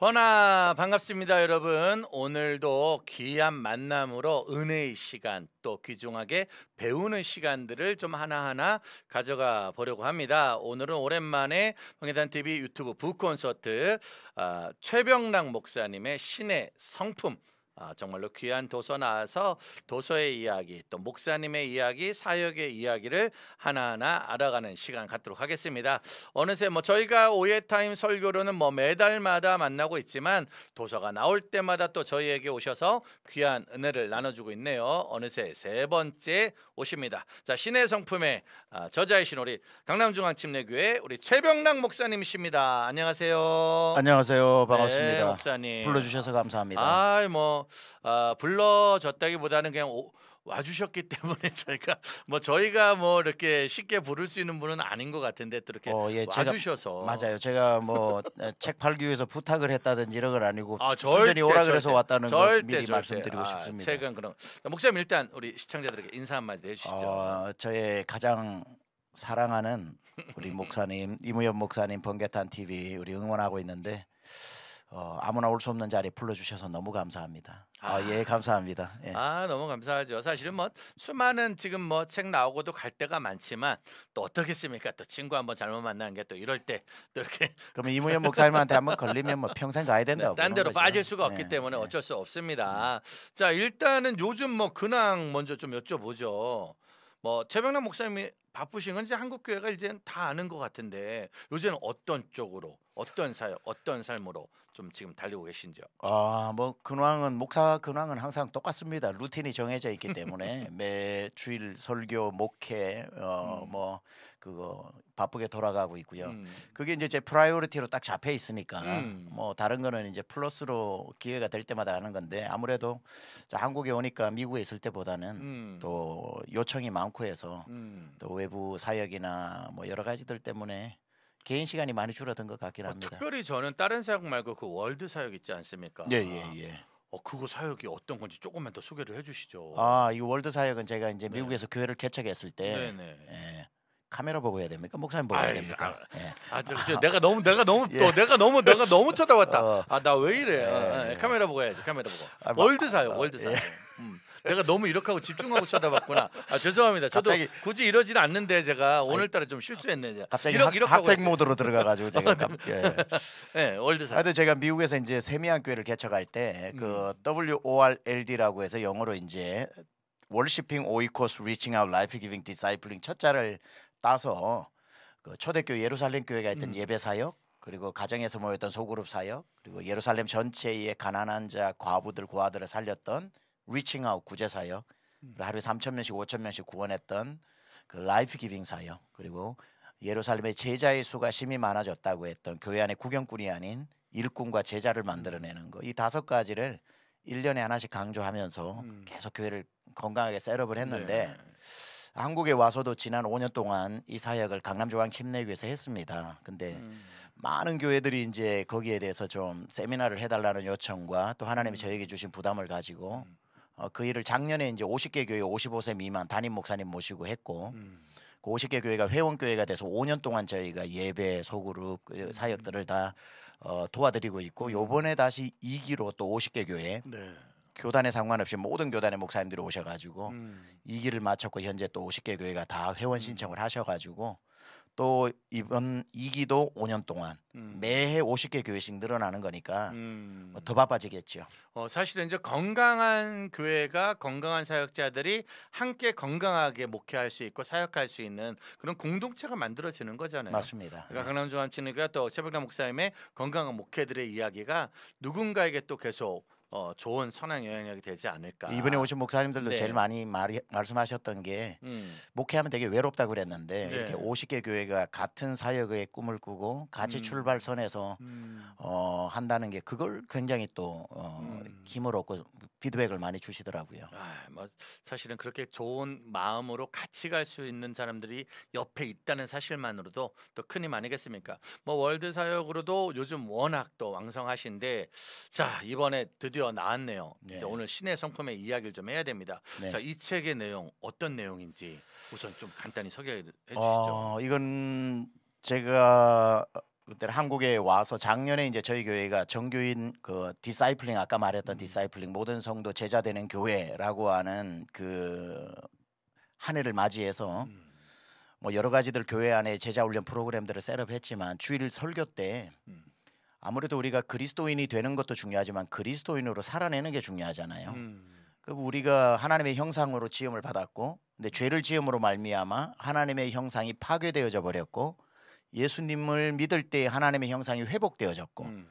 번나 반갑습니다 여러분 오늘도 귀한 만남으로 은혜의 시간 또 귀중하게 배우는 시간들을 좀 하나하나 가져가 보려고 합니다 오늘은 오랜만에 황해단 TV 유튜브 북콘서트 어, 아, 최병락 목사님의 신의 성품 아, 정말로 귀한 도서 나와서 도서의 이야기 또 목사님의 이야기 사역의 이야기를 하나하나 알아가는 시간 갖도록 하겠습니다. 어느새 뭐 저희가 오예 타임 설교로는 뭐 매달마다 만나고 있지만 도서가 나올 때마다 또 저희에게 오셔서 귀한 은혜를 나눠주고 있네요. 어느새 세 번째 오십니다. 자 신의 성품의 아, 저자이신 우리 강남중앙침례교회 우리 최병락 목사님이십니다. 안녕하세요. 안녕하세요. 반갑습니다. 네, 목사님 불러주셔서 감사합니다. 아뭐 어, 불러줬다기보다는 그냥 오, 와주셨기 때문에 저희가 뭐 저희가 뭐 이렇게 쉽게 부를 수 있는 분은 아닌 것 같은데 또 이렇게 어, 예, 와주셔서 제가, 맞아요. 제가 뭐책 어, 팔기 위해서 부탁을 했다든지 이런 건 아니고 아, 절대, 오라 절대, 그래서 왔다는 절대, 거 미리 절대. 말씀드리고 아, 싶습니다. 책은 그럼 목사님 일단 우리 시청자들에게 인사 한마디 해주시죠. 어, 저의 가장 사랑하는 우리 목사님 이무현 목사님 번개탄 TV 우리 응원하고 있는데 어, 아무나 올 수 없는 자리에 불러주셔서 너무 감사합니다. 아, 아 예, 감사합니다. 예. 아, 너무 감사하죠. 사실은 뭐 수많은 지금 뭐 책 나오고도 갈 때가 많지만 또 어떻겠습니까? 또 친구 한번 잘못 만나는 게또 이럴 때또 이렇게 그러면 이무현 목사님한테 한번 걸리면 뭐 평생 가야 된다고. 네, 딴 데로 거죠. 빠질 수가 없기 네, 때문에 예. 어쩔 수 없습니다. 예. 자, 일단은 요즘 뭐 근황 먼저 좀 여쭤보죠. 뭐 최병남 목사님이 바쁘신 건 이제 한국 교회가 이제 다 아는 것 같은데 요즘 어떤 쪽으로 어떤 사역 어떤 삶으로 좀 지금 달리고 계신지요? 아 뭐 근황은 목사 근황은 항상 똑같습니다. 루틴이 정해져 있기 때문에 매 주일 설교 목회 어뭐 음. 뭐 그거 바쁘게 돌아가고 있고요. 음. 그게 이제 제 프라이오리티로 딱 잡혀 있으니까 음. 뭐 다른 거는 이제 플러스로 기회가 될 때마다 하는 건데 아무래도 한국에 오니까 미국에 있을 때보다는 음. 또 요청이 많고 해서 음. 또 외부 사역이나 뭐 여러 가지들 때문에 개인 시간이 많이 줄어든 것 같긴 뭐 합니다. 특별히 저는 다른 사역 말고 그 월드 사역 있지 않습니까? 예, 예, 예. 어, 그거 사역이 어떤 건지 조금만 더 소개를 해주시죠. 아, 이 월드 사역은 제가 이제 네. 미국에서 교회를 개척했을 때, 네네. 예, 카메라 보고 해야 됩니까? 목사님 보고 해야 됩니까? 아, 예. 아, 저, 저, 아, 내가 너무 내가 너무 예. 또 내가 너무 내가 너무 쳐다봤다. 어. 아나 왜 이래? 예, 아, 아 예. 카메라 보고 해야지. 카메라 보고. 아, 월드 사역, 어, 월드 사역. 예. 음. 내가 너무 이렇게 하고 집중하고 쳐다봤구나. 아 죄송합니다. 저도 갑자기, 굳이 이러진 않는데 제가 오늘따라 좀 실수했네. 제가. 갑자기 이러, 학, 이러 학생 모드로 들어가가지고 제가 어, 갑, 예. 네, 월드사. 하여튼 제가 미국에서 이제 세미한 교회를 개척할 때그 음. WORLD라고 해서 영어로 이제 월시핑 오이코스 리칭 아웃 라이프 기빙 디사이플링 첫 자를 따서 그 초대교 예루살렘 교회가 했던 음. 예배 사역 그리고 가정에서 모였던 소그룹 사역 그리고 예루살렘 전체의 가난한 자 과부들 고아들을 살렸던 리칭 아웃 구제 사요 음. 하루에 3천 명씩 5천 명씩 구원했던 그 라이프 기빙 사요 그리고 예루살렘의 제자의 수가 심히 많아졌다고 했던 교회 안에 구경꾼이 아닌 일꾼과 제자를 만들어내는 거 이 다섯 가지를 1년에 하나씩 강조하면서 음. 계속 교회를 건강하게 셋업을 했는데 네. 한국에 와서도 지난 5년 동안 이 사역을 강남중앙 침례교에서 했습니다. 근데 음. 많은 교회들이 이제 거기에 대해서 좀 세미나를 해달라는 요청과 또 하나님이 음. 저에게 주신 부담을 가지고 음. 어, 그 일을 작년에 이제 50개 교회 55세 미만 담임 목사님 모시고 했고 음. 그 50개 교회가 회원 교회가 돼서 5년 동안 저희가 예배 소그룹 그 음. 사역들을 다 어, 도와드리고 있고 음. 요번에 다시 2기로 또 50개 교회 네. 교단에 상관없이 모든 교단의 목사님들이 오셔가지고 음. 2기를 마쳤고 현재 또 50개 교회가 다 회원 음. 신청을 하셔가지고 또 이번 2기도 5년 동안 음. 매해 50개 교회씩 늘어나는 거니까 뭐 음. 더 바빠지겠죠. 어, 사실은 이제 건강한 교회가 건강한 사역자들이 함께 건강하게 목회할 수 있고 사역할 수 있는 그런 공동체가 만들어지는 거잖아요. 맞습니다. 그러니까 강남중앙진흥교또 최백남 목사님의 건강한 목회들의 이야기가 누군가에게 또 계속 어, 좋은 선행 영향력이 되지 않을까. 이번에 오신 목사님들도 네. 제일 많이 말이, 말씀하셨던 게 음. 목회하면 되게 외롭다 그랬는데 네. 이렇게 50개 교회가 같은 사역의 꿈을 꾸고 같이 음. 출발선에서 음. 어, 한다는 게 그걸 굉장히 또 어, 음. 힘을 얻고 피드백을 많이 주시더라고요. 아, 뭐, 사실은 그렇게 좋은 마음으로 같이 갈 수 있는 사람들이 옆에 있다는 사실만으로도 또큰힘 아니겠습니까? 뭐 월드 사역으로도 요즘 워낙 또 왕성하신데 자 이번에 드디어 드디어 나왔네요. 네. 이제 오늘 신의 성품의 이야기를 좀 해야 됩니다. 네. 자이 책의 내용 어떤 내용인지 우선 좀 간단히 소개해 주시죠. 어, 이건 제가 그때 한국에 와서 작년에 이제 저희 교회가 정교인 그 디사이플링 아까 말했던 음. 디사이플링 모든 성도 제자 되는 교회라고 하는 그 한 해를 맞이해서 음. 뭐 여러 가지들 교회 안에 제자 훈련 프로그램들을 셋업했지만 주일 설교 때 음. 아무래도 우리가 그리스도인이 되는 것도 중요하지만 그리스도인으로 살아내는 게 중요하잖아요. 음. 그 우리가 하나님의 형상으로 지음을 받았고, 근데 죄를 지음으로 말미암아 하나님의 형상이 파괴되어져 버렸고, 예수님을 믿을 때 하나님의 형상이 회복되어졌고. 음.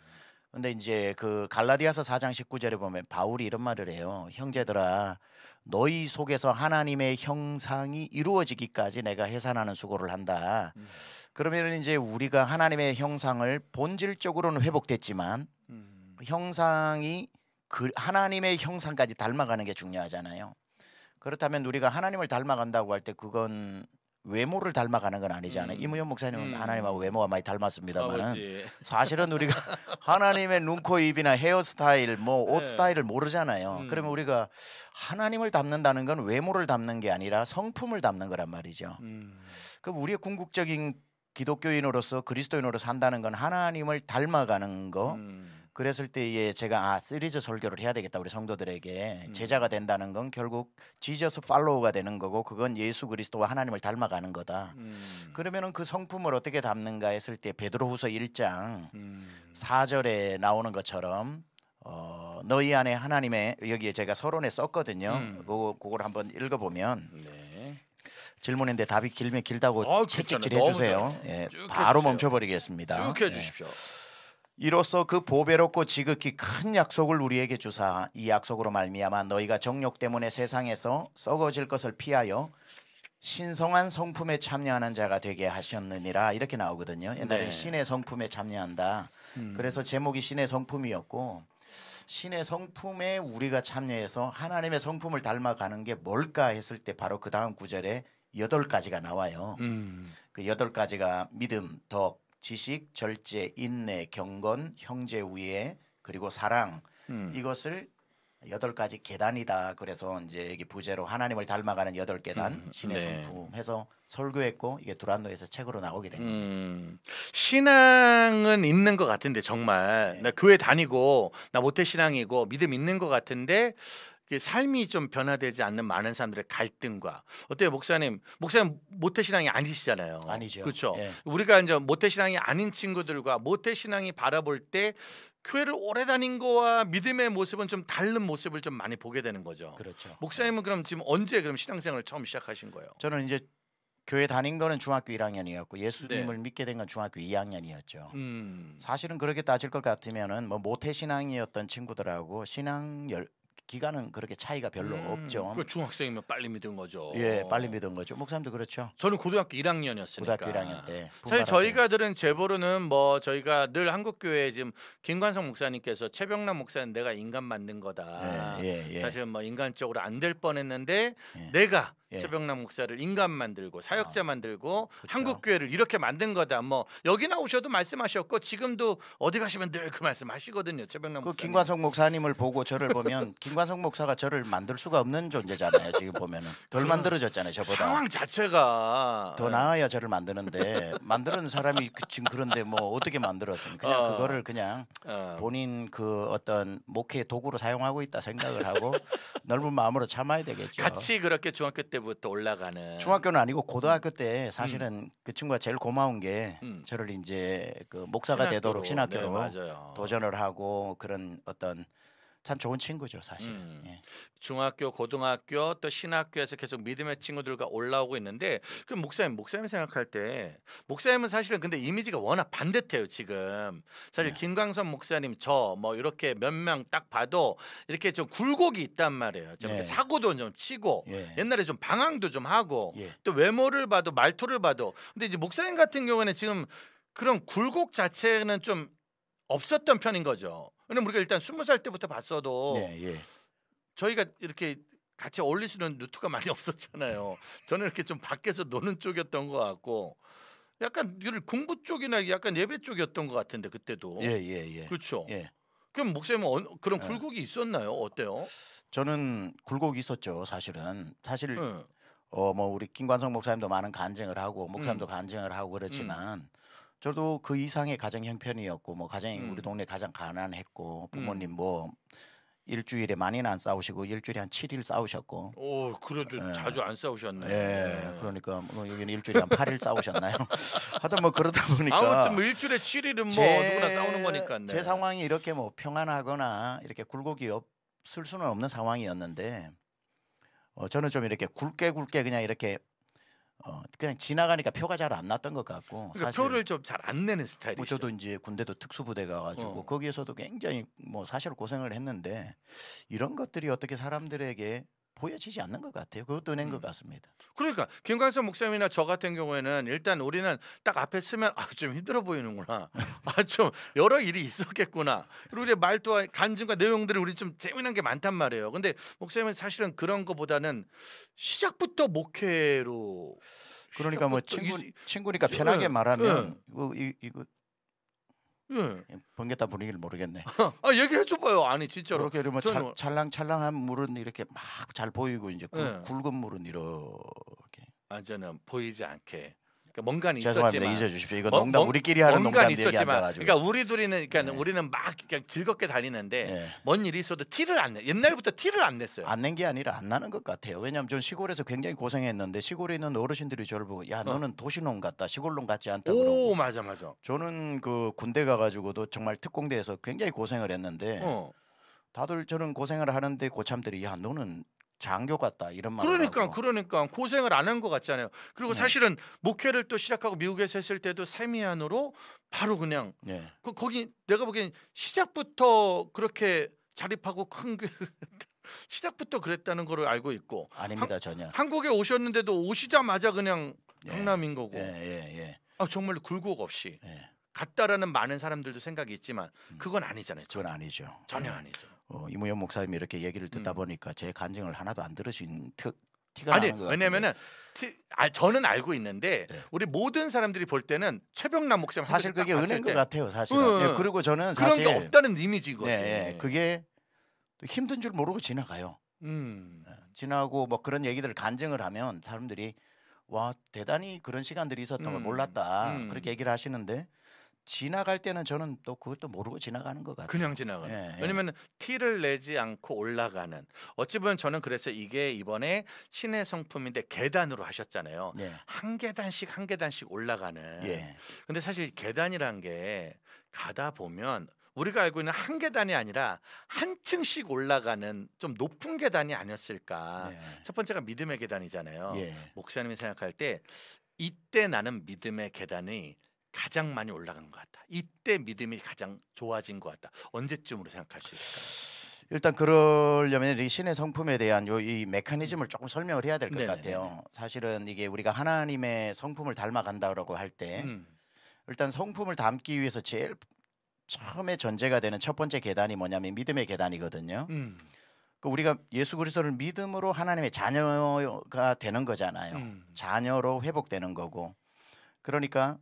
근데 이제 그 갈라디아서 4장 19절에 보면 바울이 이런 말을 해요. 형제들아 너희 속에서 하나님의 형상이 이루어지기까지 내가 해산하는 수고를 한다. 음. 그러면 이제 우리가 하나님의 형상을 본질적으로는 회복됐지만 음. 형상이 그 하나님의 형상까지 닮아가는 게 중요하잖아요. 그렇다면 우리가 하나님을 닮아간다고 할 때 그건 외모를 닮아가는 건 아니잖아요. 음. 이무현 목사님은 음. 하나님하고 외모가 많이 닮았습니다만 사실은 우리가 하나님의 눈코 입이나 헤어스타일 뭐옷 네. 스타일을 모르잖아요. 음. 그러면 우리가 하나님을 닮는다는 건 외모를 닮는 게 아니라 성품을 닮는 거란 말이죠. 음. 그럼 우리의 궁극적인 기독교인으로서 그리스도인으로 산다는 건 하나님을 닮아가는 거. 음. 그랬을 때에 제가 아 시리즈 설교를 해야 되겠다 우리 성도들에게 음. 제자가 된다는 건 결국 지저스 팔로우가 되는 거고 그건 예수 그리스도와 하나님을 닮아가는 거다. 음. 그러면은 그 성품을 어떻게 담는가 했을 때 베드로후서 1장 음. 4절에 나오는 것처럼 어 너희 안에 하나님의 여기에 제가 서론에 썼거든요. 음. 그, 그걸 한번 읽어보면 네. 질문인데 답이 길면 길다고 채찍질 해주세요. 예, 바로 멈춰버리겠습니다. 쭉 예. 해주십시오. 이로써 그 보배롭고 지극히 큰 약속을 우리에게 주사 이 약속으로 말미암아 너희가 정욕 때문에 세상에서 썩어질 것을 피하여 신성한 성품에 참여하는 자가 되게 하셨느니라 이렇게 나오거든요. 옛날에 네. 신의 성품에 참여한다. 음. 그래서 제목이 신의 성품이었고 신의 성품에 우리가 참여해서 하나님의 성품을 닮아가는 게 뭘까 했을 때 바로 그 다음 구절에 여덟 가지가 나와요. 음. 그 여덟 가지가 믿음, 덕, 지식, 절제, 인내, 경건, 형제 우애 그리고 사랑 음. 이것을 여덟 가지 계단이다. 그래서 이제 여기 부제로 하나님을 닮아가는 여덟 계단 음, 음, 신의 네. 성품 해서 설교했고 이게 두란노에서 책으로 나오게 된 겁니다. 음, 신앙은 있는 것 같은데 정말 네. 나 교회 다니고 나 모태 신앙이고 믿음 있는 것 같은데 그 삶이 좀 변화되지 않는 많은 사람들의 갈등과 어때요 목사님 목사님 모태신앙이 아니시잖아요 아니죠 그렇죠 예. 우리가 이제 모태신앙이 아닌 친구들과 모태신앙이 바라볼 때 교회를 오래 다닌 거와 믿음의 모습은 좀 다른 모습을 좀 많이 보게 되는 거죠 그렇죠 목사님은 그럼 지금 언제 그럼 신앙생활을 처음 시작하신 거예요 저는 이제 교회 다닌 거는 중학교 1학년이었고 예수님을 네. 믿게 된 건 중학교 2학년이었죠. 음. 사실은 그렇게 따질 것 같으면은 뭐 모태 신앙이었던 친구들하고 신앙 열, 기간은 그렇게 차이가 별로 음, 없죠. 그 중학생이면 빨리 믿은 거죠. 예, 빨리 믿은 거죠. 목사님도 그렇죠. 저는 고등학교 1학년이었으니까. 고등학교 1학년 때. 사실 저희가 들은 제보로는 뭐 저희가 늘 한국 교회 지금 김관성 목사님께서 최병남 목사는 내가 인간 만든 거다. 예, 예, 예. 사실 뭐 인간적으로 안 될 뻔했는데 예. 내가 예. 최병남 목사를 인간 만들고 사역자 아, 만들고 그쵸. 그렇죠. 한국 교회를 이렇게 만든 거다. 뭐 여기 나오셔도 말씀하셨고 지금도 어디 가시면 늘 그 말씀하시거든요. 최병남 그 목사님. 김관석 목사님을 보고 저를 보면 김관석 목사가 저를 만들 수가 없는 존재잖아요. 지금 보면은 덜 만들어졌잖아요. 저보다 상황 자체가 더 나아야 저를 만드는데 만드는 사람이 그 지금 그런데 뭐 어떻게 만들었습니까? 그냥 어. 그거를 그냥 어. 본인 그 어떤 목회 도구로 사용하고 있다 생각을 하고 넓은 마음으로 참아야 되겠죠. 같이 그렇게 중학교 때 때부터 올라가는 중학교는 아니고 고등학교 음. 때 사실은 음. 그 친구가 제일 고마운 게 음. 저를 이제 그 목사가 신학교로. 되도록 신학교로 네, 도전을 하고 그런 어떤 참 좋은 친구죠 사실 음. 예. 중학교, 고등학교 또 신학교에서 계속 믿음의 친구들과 올라오고 있는데 그 목사님, 목사님 생각할 때 목사님은 사실은 근데 이미지가 워낙 반듯해요 지금. 사실 네. 김광선 목사님 저 뭐 이렇게 몇 명 딱 봐도 이렇게 좀 굴곡이 있단 말이에요. 좀 네. 사고도 좀 치고 예. 옛날에 좀 방황도 좀 하고 예. 또 외모를 봐도 말투를 봐도 근데 이제 목사님 같은 경우에는 지금 그런 굴곡 자체는 좀 없었던 편인 거죠. 왜냐면 우리가 일단 스무 살 때부터 봤어도 네, 예. 저희가 이렇게 같이 어울릴 수 있는 루트가 많이 없었잖아요. 저는 이렇게 좀 밖에서 노는 쪽이었던 것 같고 약간 이 공부 쪽이나 약간 예배 쪽이었던 것 같은데 그때도. 예, 예, 예. 그렇죠. 예. 그럼 목사님은 그런 예. 굴곡이 있었나요? 어때요? 저는 굴곡이 있었죠. 사실은 사실 예. 어뭐 우리 김관성 목사님도 많은 간증을 하고 목사님도 음. 간증을 하고 그렇지만 음. 저도 그 이상의 가정 형편이었고 뭐 가정이 음. 우리 동네 가장 가난했고 부모님 음. 뭐 일주일에 많이는 안 싸우시고 일주일에 한 7일 싸우셨고. 오, 그래도 예. 자주 안 싸우셨네. 예. 예. 그러니까 뭐 여기는 일주일에 한 8일 싸우셨나요? 하여튼 뭐 그러다 보니까 아무튼 뭐 일주일에 7일은 뭐 제, 누구나 싸우는 거니까. 네. 제 상황이 이렇게 뭐 평안하거나 이렇게 굴곡이 없을 수는 없는 상황이었는데 어, 저는 좀 이렇게 굵게 굵게 그냥 이렇게 어, 그냥 지나가니까 표가 잘 안 났던 것 같고 그러니까 표를 좀 잘 안 내는 스타일이죠. 뭐 저도 이제 군대도 특수부대 가가지고 어. 거기에서도 굉장히 뭐 사실 고생을 했는데 이런 것들이 어떻게 사람들에게 보여지지 않는 것 같아요. 그것도 낸것 음. 같습니다. 그러니까 김광석 목사님이나 저 같은 경우에는 일단 우리는 딱 앞에 쓰면 아좀 힘들어 보이는구나. 아좀 여러 일이 있었겠구나. 그리고 이제 말투 간증과 내용들이 우리 좀 재미난 게 많단 말이에요. 근데 목사님은 사실은 그런 거보다는 시작부터 목회로 그러니까 뭐 친구, 친구니까 예. 편하게 말하면 네. 이거, 이거 예. 번개다 분위기를 모르겠네. 아 얘기해 줘봐요. 아니 진짜로. 이렇게 이러면 저는... 찰, 랑찰랑한 물은 이렇게 막 잘 보이고 이제 굵, 예. 굵은 물은 이렇게. 아 저는 보이지 않게. 그러니까 뭔가는 죄송합니다. 잊어주십시오. 이거 뭐, 농담 뭔- 뭐, 우리끼리 하는 농담 뭔 얘기 안 있었지만 나가지고. 그러니까 우리 둘이는 그러니까 네. 우리는 막 그냥 즐겁게 다니는데 예. 뭔 일이 있어도 티를 안 내. 옛날부터 티를 안 냈어요. 안 낸 게 아니라 안 나는 것 같아요. 왜냐하면 전 시골에서 굉장히 고생했는데 시골에 있는 어르신들이 저를 보고 야 어. 너는 도시농 같다 시골농 같지 않다 오 그러고 맞아 맞아. 저는 그 군대 가가지고도 정말 특공대에서 굉장히 고생을 했는데 어. 다들 저는 고생을 하는데 고참들이 야 너는 장교 같다 이런 말. 그러니까 하고. 그러니까 고생을 안 한 것 같잖아요. 그리고 네. 사실은 목회를 또 시작하고 미국에서 했을 때도 세미안으로 바로 그냥 네. 그, 거기 내가 보기엔 시작부터 그렇게 자립하고 큰 게. 그 시작부터 그랬다는 걸 알고 있고 아닙니다 한, 전혀 한국에 오셨는데도 오시자마자 그냥 예. 강남인 거고 예, 예, 예. 아, 정말 굴곡 없이 예. 갔다라는 많은 사람들도 생각이 있지만 음. 그건 아니잖아요. 그건 아니죠. 전혀 아니죠. 어, 이무현 목사님이 이렇게 얘기를 듣다 음. 보니까 제 간증을 하나도 안 들으신 특 티가 아니, 나는 거 왜냐면은 티, 아, 저는 알고 있는데 네. 우리 모든 사람들이 볼 때는 최병남 목사님 사실 그게 은혜인것 같아요, 사실. 음, 네, 그리고 저는 그런 사실 게 없다는 이미지인 거지. 네, 예, 그게 또 힘든 줄 모르고 지나가요. 음. 예, 지나고 뭐 그런 얘기들을 간증을 하면 사람들이 와 대단히 그런 시간들이 있었던 걸 음. 몰랐다 음. 그렇게 얘기를 하시는데 지나갈 때는 저는 또 그것도 모르고 지나가는 것 같아요. 그냥 지나가는. 예, 예, 왜냐면 티를 내지 않고 올라가는. 어찌 보면 저는 그래서 이게 이번에 신의 성품인데 계단으로 하셨잖아요. 예. 한 계단씩 한 계단씩 올라가는. 예. 근데 사실 계단이란 게 가다 보면 우리가 알고 있는 한 계단이 아니라 한 층씩 올라가는 좀 높은 계단이 아니었을까. 예. 첫 번째가 믿음의 계단이잖아요. 예. 목사님이 생각할 때 이때 나는 믿음의 계단이 가장 많이 올라간 것 같다. 이때 믿음이 가장 좋아진 것 같다. 언제쯤으로 생각할 수 있을까요? 일단 그러려면 이 신의 성품에 대한 요 이 메커니즘을 음. 조금 설명을 해야 될 것 같아요. 사실은 이게 우리가 하나님의 성품을 닮아간다라고 할때 음. 일단 성품을 담기 위해서 제일 처음에 전제가 되는 첫 번째 계단이 뭐냐면 믿음의 계단이거든요. 음. 그 우리가 예수 그리스도를 믿음으로 하나님의 자녀가 되는 거잖아요. 음. 자녀로 회복되는 거고. 그러니까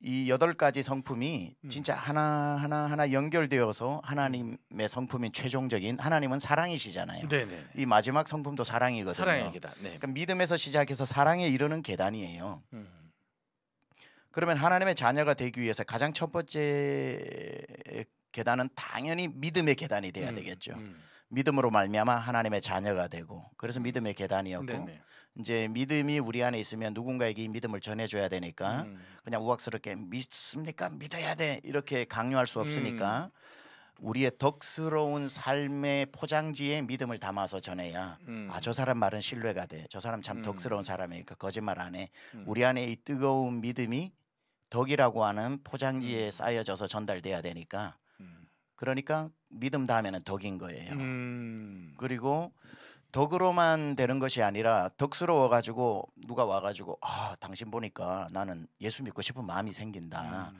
이 여덟 가지 성품이 음. 진짜 하나 하나 하나 연결되어서 하나님의 성품인 최종적인 하나님은 사랑이시잖아요. 네네. 네, 네. 이 마지막 성품도 사랑이거든요. 사랑의 계 네. 그러니까 믿음에서 시작해서 사랑에 이르는 계단이에요. 음. 그러면 하나님의 자녀가 되기 위해서 가장 첫 번째 계단은 당연히 믿음의 계단이 돼야 음. 되겠죠. 음. 믿음으로 말미암아 하나님의 자녀가 되고 그래서 믿음의 계단이었고 네네. 네. 이제 믿음이 우리 안에 있으면 누군가에게 믿음을 전해줘야 되니까 음. 그냥 우악스럽게 믿습니까 믿어야 돼 이렇게 강요할 수 없으니까 음. 우리의 덕스러운 삶의 포장지에 믿음을 담아서 전해야 음. 아저 사람 말은 신뢰가 돼 저 사람 참 음. 덕스러운 사람이니까 거짓말 안해 음. 우리 안에 이 뜨거운 믿음이 덕이라고 하는 포장지에 음. 쌓여져서 전달돼야 되니까 그러니까 믿음 다음에는 덕인 거예요 그리고 덕으로만 되는 것이 아니라 덕스러워 가지고 누가 와 가지고 아 당신 보니까 나는 예수 믿고 싶은 마음이 생긴다. 음.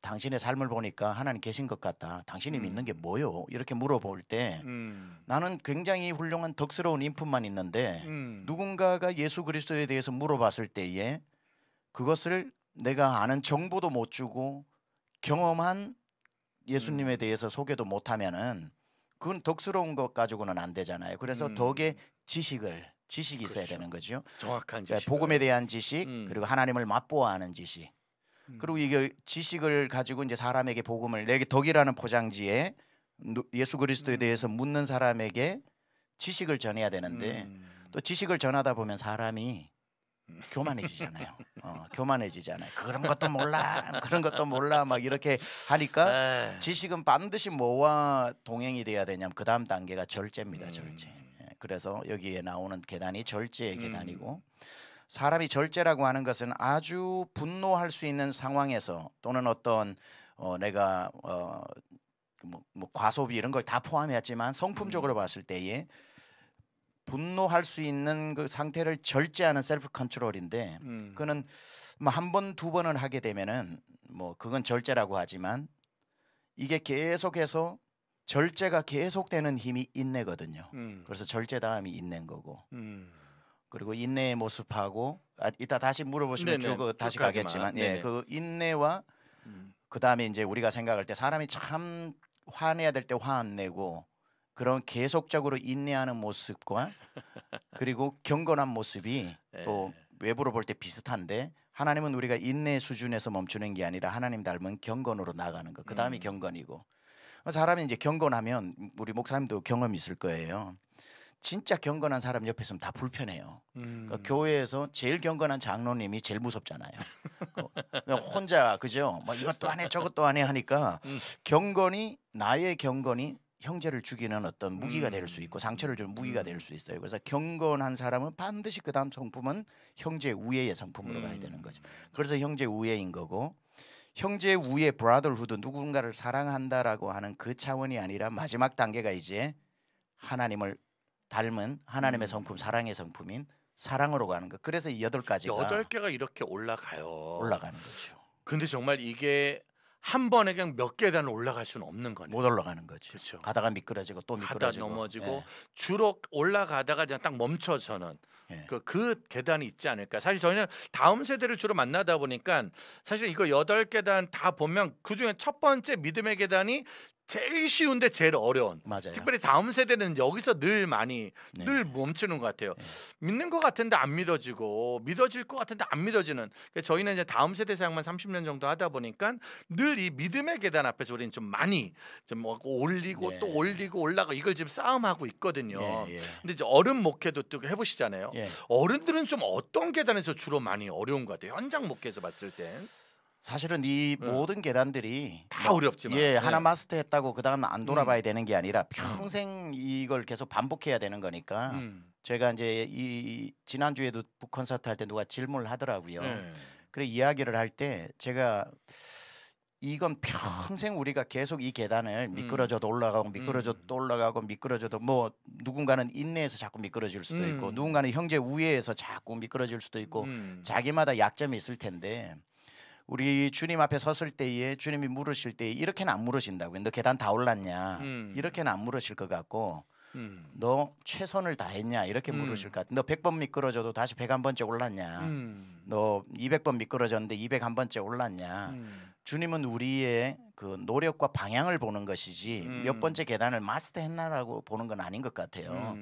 당신의 삶을 보니까 하나님 계신 것 같다. 당신이 음. 믿는 게 뭐요? 이렇게 물어볼 때 음. 나는 굉장히 훌륭한 덕스러운 인품만 있는데 음. 누군가가 예수 그리스도에 대해서 물어봤을 때에 그것을 내가 아는 정보도 못 주고 경험한 예수님에 음. 대해서 소개도 못하면은 그건 덕스러운 것 가지고는 안 되잖아요. 그래서 음. 덕의 지식을 지식이 있어야 그렇죠. 되는 거죠. 정확한 예, 지식. 복음에 대한 지식 음. 그리고 하나님을 맛보아 하는 지식. 음. 그리고 이게 지식을 가지고 이제 사람에게 복음을 내게 덕이라는 포장지에 예수 그리스도에 음. 대해서 묻는 사람에게 지식을 전해야 되는데 음. 또 지식을 전하다 보면 사람이 교만해지잖아요. 어, 교만해지잖아요. 그런 것도 몰라, 그런 것도 몰라 막 이렇게 하니까 네. 지식은 반드시 뭐와 동행이 돼야 되냐면 그 다음 단계가 절제입니다. 음. 절제. 예, 그래서 여기에 나오는 계단이 절제의 음. 계단이고 사람이 절제라고 하는 것은 아주 분노할 수 있는 상황에서 또는 어떤 어, 내가 어, 뭐, 뭐 과소비 이런 걸 다 포함했지만 성품적으로 음. 봤을 때에 분노할 수 있는 그 상태를 절제하는 셀프 컨트롤인데 음. 그거는 뭐 한 번 두 번을 하게 되면은 뭐 그건 절제라고 하지만 이게 계속해서 절제가 계속되는 힘이 인내거든요. 음. 그래서 절제 다음이 인내인 거고. 음. 그리고 인내의 모습하고 아, 이따 다시 물어보시면 네네. 쭉 그 다시 가겠지만 예, 그 인내와 음. 그 다음에 이제 우리가 생각할 때 사람이 참 화내야 될 때 화 안 내고 그런 계속적으로 인내하는 모습과 그리고 경건한 모습이 예. 또 외부로 볼 때 비슷한데 하나님은 우리가 인내 수준에서 멈추는 게 아니라 하나님 닮은 경건으로 나가는 거. 그 다음이 음. 경건이고 사람이 이제 경건하면 우리 목사님도 경험이 있을 거예요. 진짜 경건한 사람 옆에 있으면 다 불편해요. 그러니까 음. 그러니까 교회에서 제일 경건한 장로님이 제일 무섭잖아요. 그 혼자 그죠? 뭐 이것도 안 해, 저것도 안 해 하니까 음. 경건이 나의 경건이 형제를 죽이는 어떤 무기가 될 수 있고 음. 상처를 주는 무기가 음. 될수 있어요. 그래서 경건한 사람은 반드시 그 다음 성품은 형제 우애의 성품으로 가야 되는 거죠. 음. 그래서 형제 우애인 거고 형제 우애 브라더후드 누군가를 사랑한다라고 하는 그 차원이 아니라 마지막 단계가 이제 하나님을 닮은 하나님의 성품 사랑의 성품인 사랑으로 가는 거. 그래서 여덟 가지가 여덟 개가 이렇게 올라가요. 올라가는 거죠. 근데 정말 이게 한 번에 그냥 몇 계단 올라갈 수는 없는 거네. 못 올라가는 거지. 그렇죠. 가다가 미끄러지고 또 미끄러지고. 가다 넘어지고 예. 주로 올라가다가 그냥 딱 멈춰서는 예. 그, 그 계단이 있지 않을까. 사실 저희는 다음 세대를 주로 만나다 보니까 사실 이거 여덟 계단 다 보면 그 중에 첫 번째 믿음의 계단이 제일 쉬운데 제일 어려운. 맞아요. 특별히 다음 세대는 여기서 늘 많이 네. 늘 멈추는 것 같아요. 네. 믿는 것 같은데 안 믿어지고 믿어질 것 같은데 안 믿어지는. 그러니까 저희는 이제 다음 세대 사용만 30년 정도 하다 보니까 늘 이 믿음의 계단 앞에서 우리는 좀 많이 좀 올리고 네. 또 올리고 올라가 이걸 지금 싸움하고 있거든요. 예, 예. 근데 이제 어른 목회도 또 해보시잖아요. 예. 어른들은 좀 어떤 계단에서 주로 많이 어려운 것 같아요. 현장 목회에서 봤을 땐. 사실은 이 네. 모든 계단들이 다 어렵지만 예, 예. 하나 마스터 했다고 그다음 안 돌아봐야 음. 되는 게 아니라 평생 이걸 계속 반복해야 되는 거니까 음. 제가 이제 이 지난주에도 북 콘서트 할 때 누가 질문을 하더라고요. 예. 그래 이야기를 할 때 제가 이건 평생 우리가 계속 이 계단을 음. 미끄러져도 올라가고 미끄러져도 음. 올라가고 미끄러져도 뭐 누군가는 인내에서 자꾸 미끄러질 수도 있고 누군가는 형제 우애에서 자꾸 미끄러질 수도 있고 음. 자기마다 약점이 있을 텐데 우리 주님 앞에 섰을 때에 주님이 물으실 때 이렇게는 안 물으신다고요. 너 계단 다 올랐냐? 음. 이렇게는 안 물으실 것 같고 음. 너 최선을 다했냐? 이렇게 음. 물으실 것 같아. 너 100번 미끄러져도 다시 101번째 올랐냐? 음. 너 200번 미끄러졌는데 201번째 올랐냐? 음. 주님은 우리의 그 노력과 방향을 보는 것이지 음. 몇 번째 계단을 마스터했나라고 보는 건 아닌 것 같아요.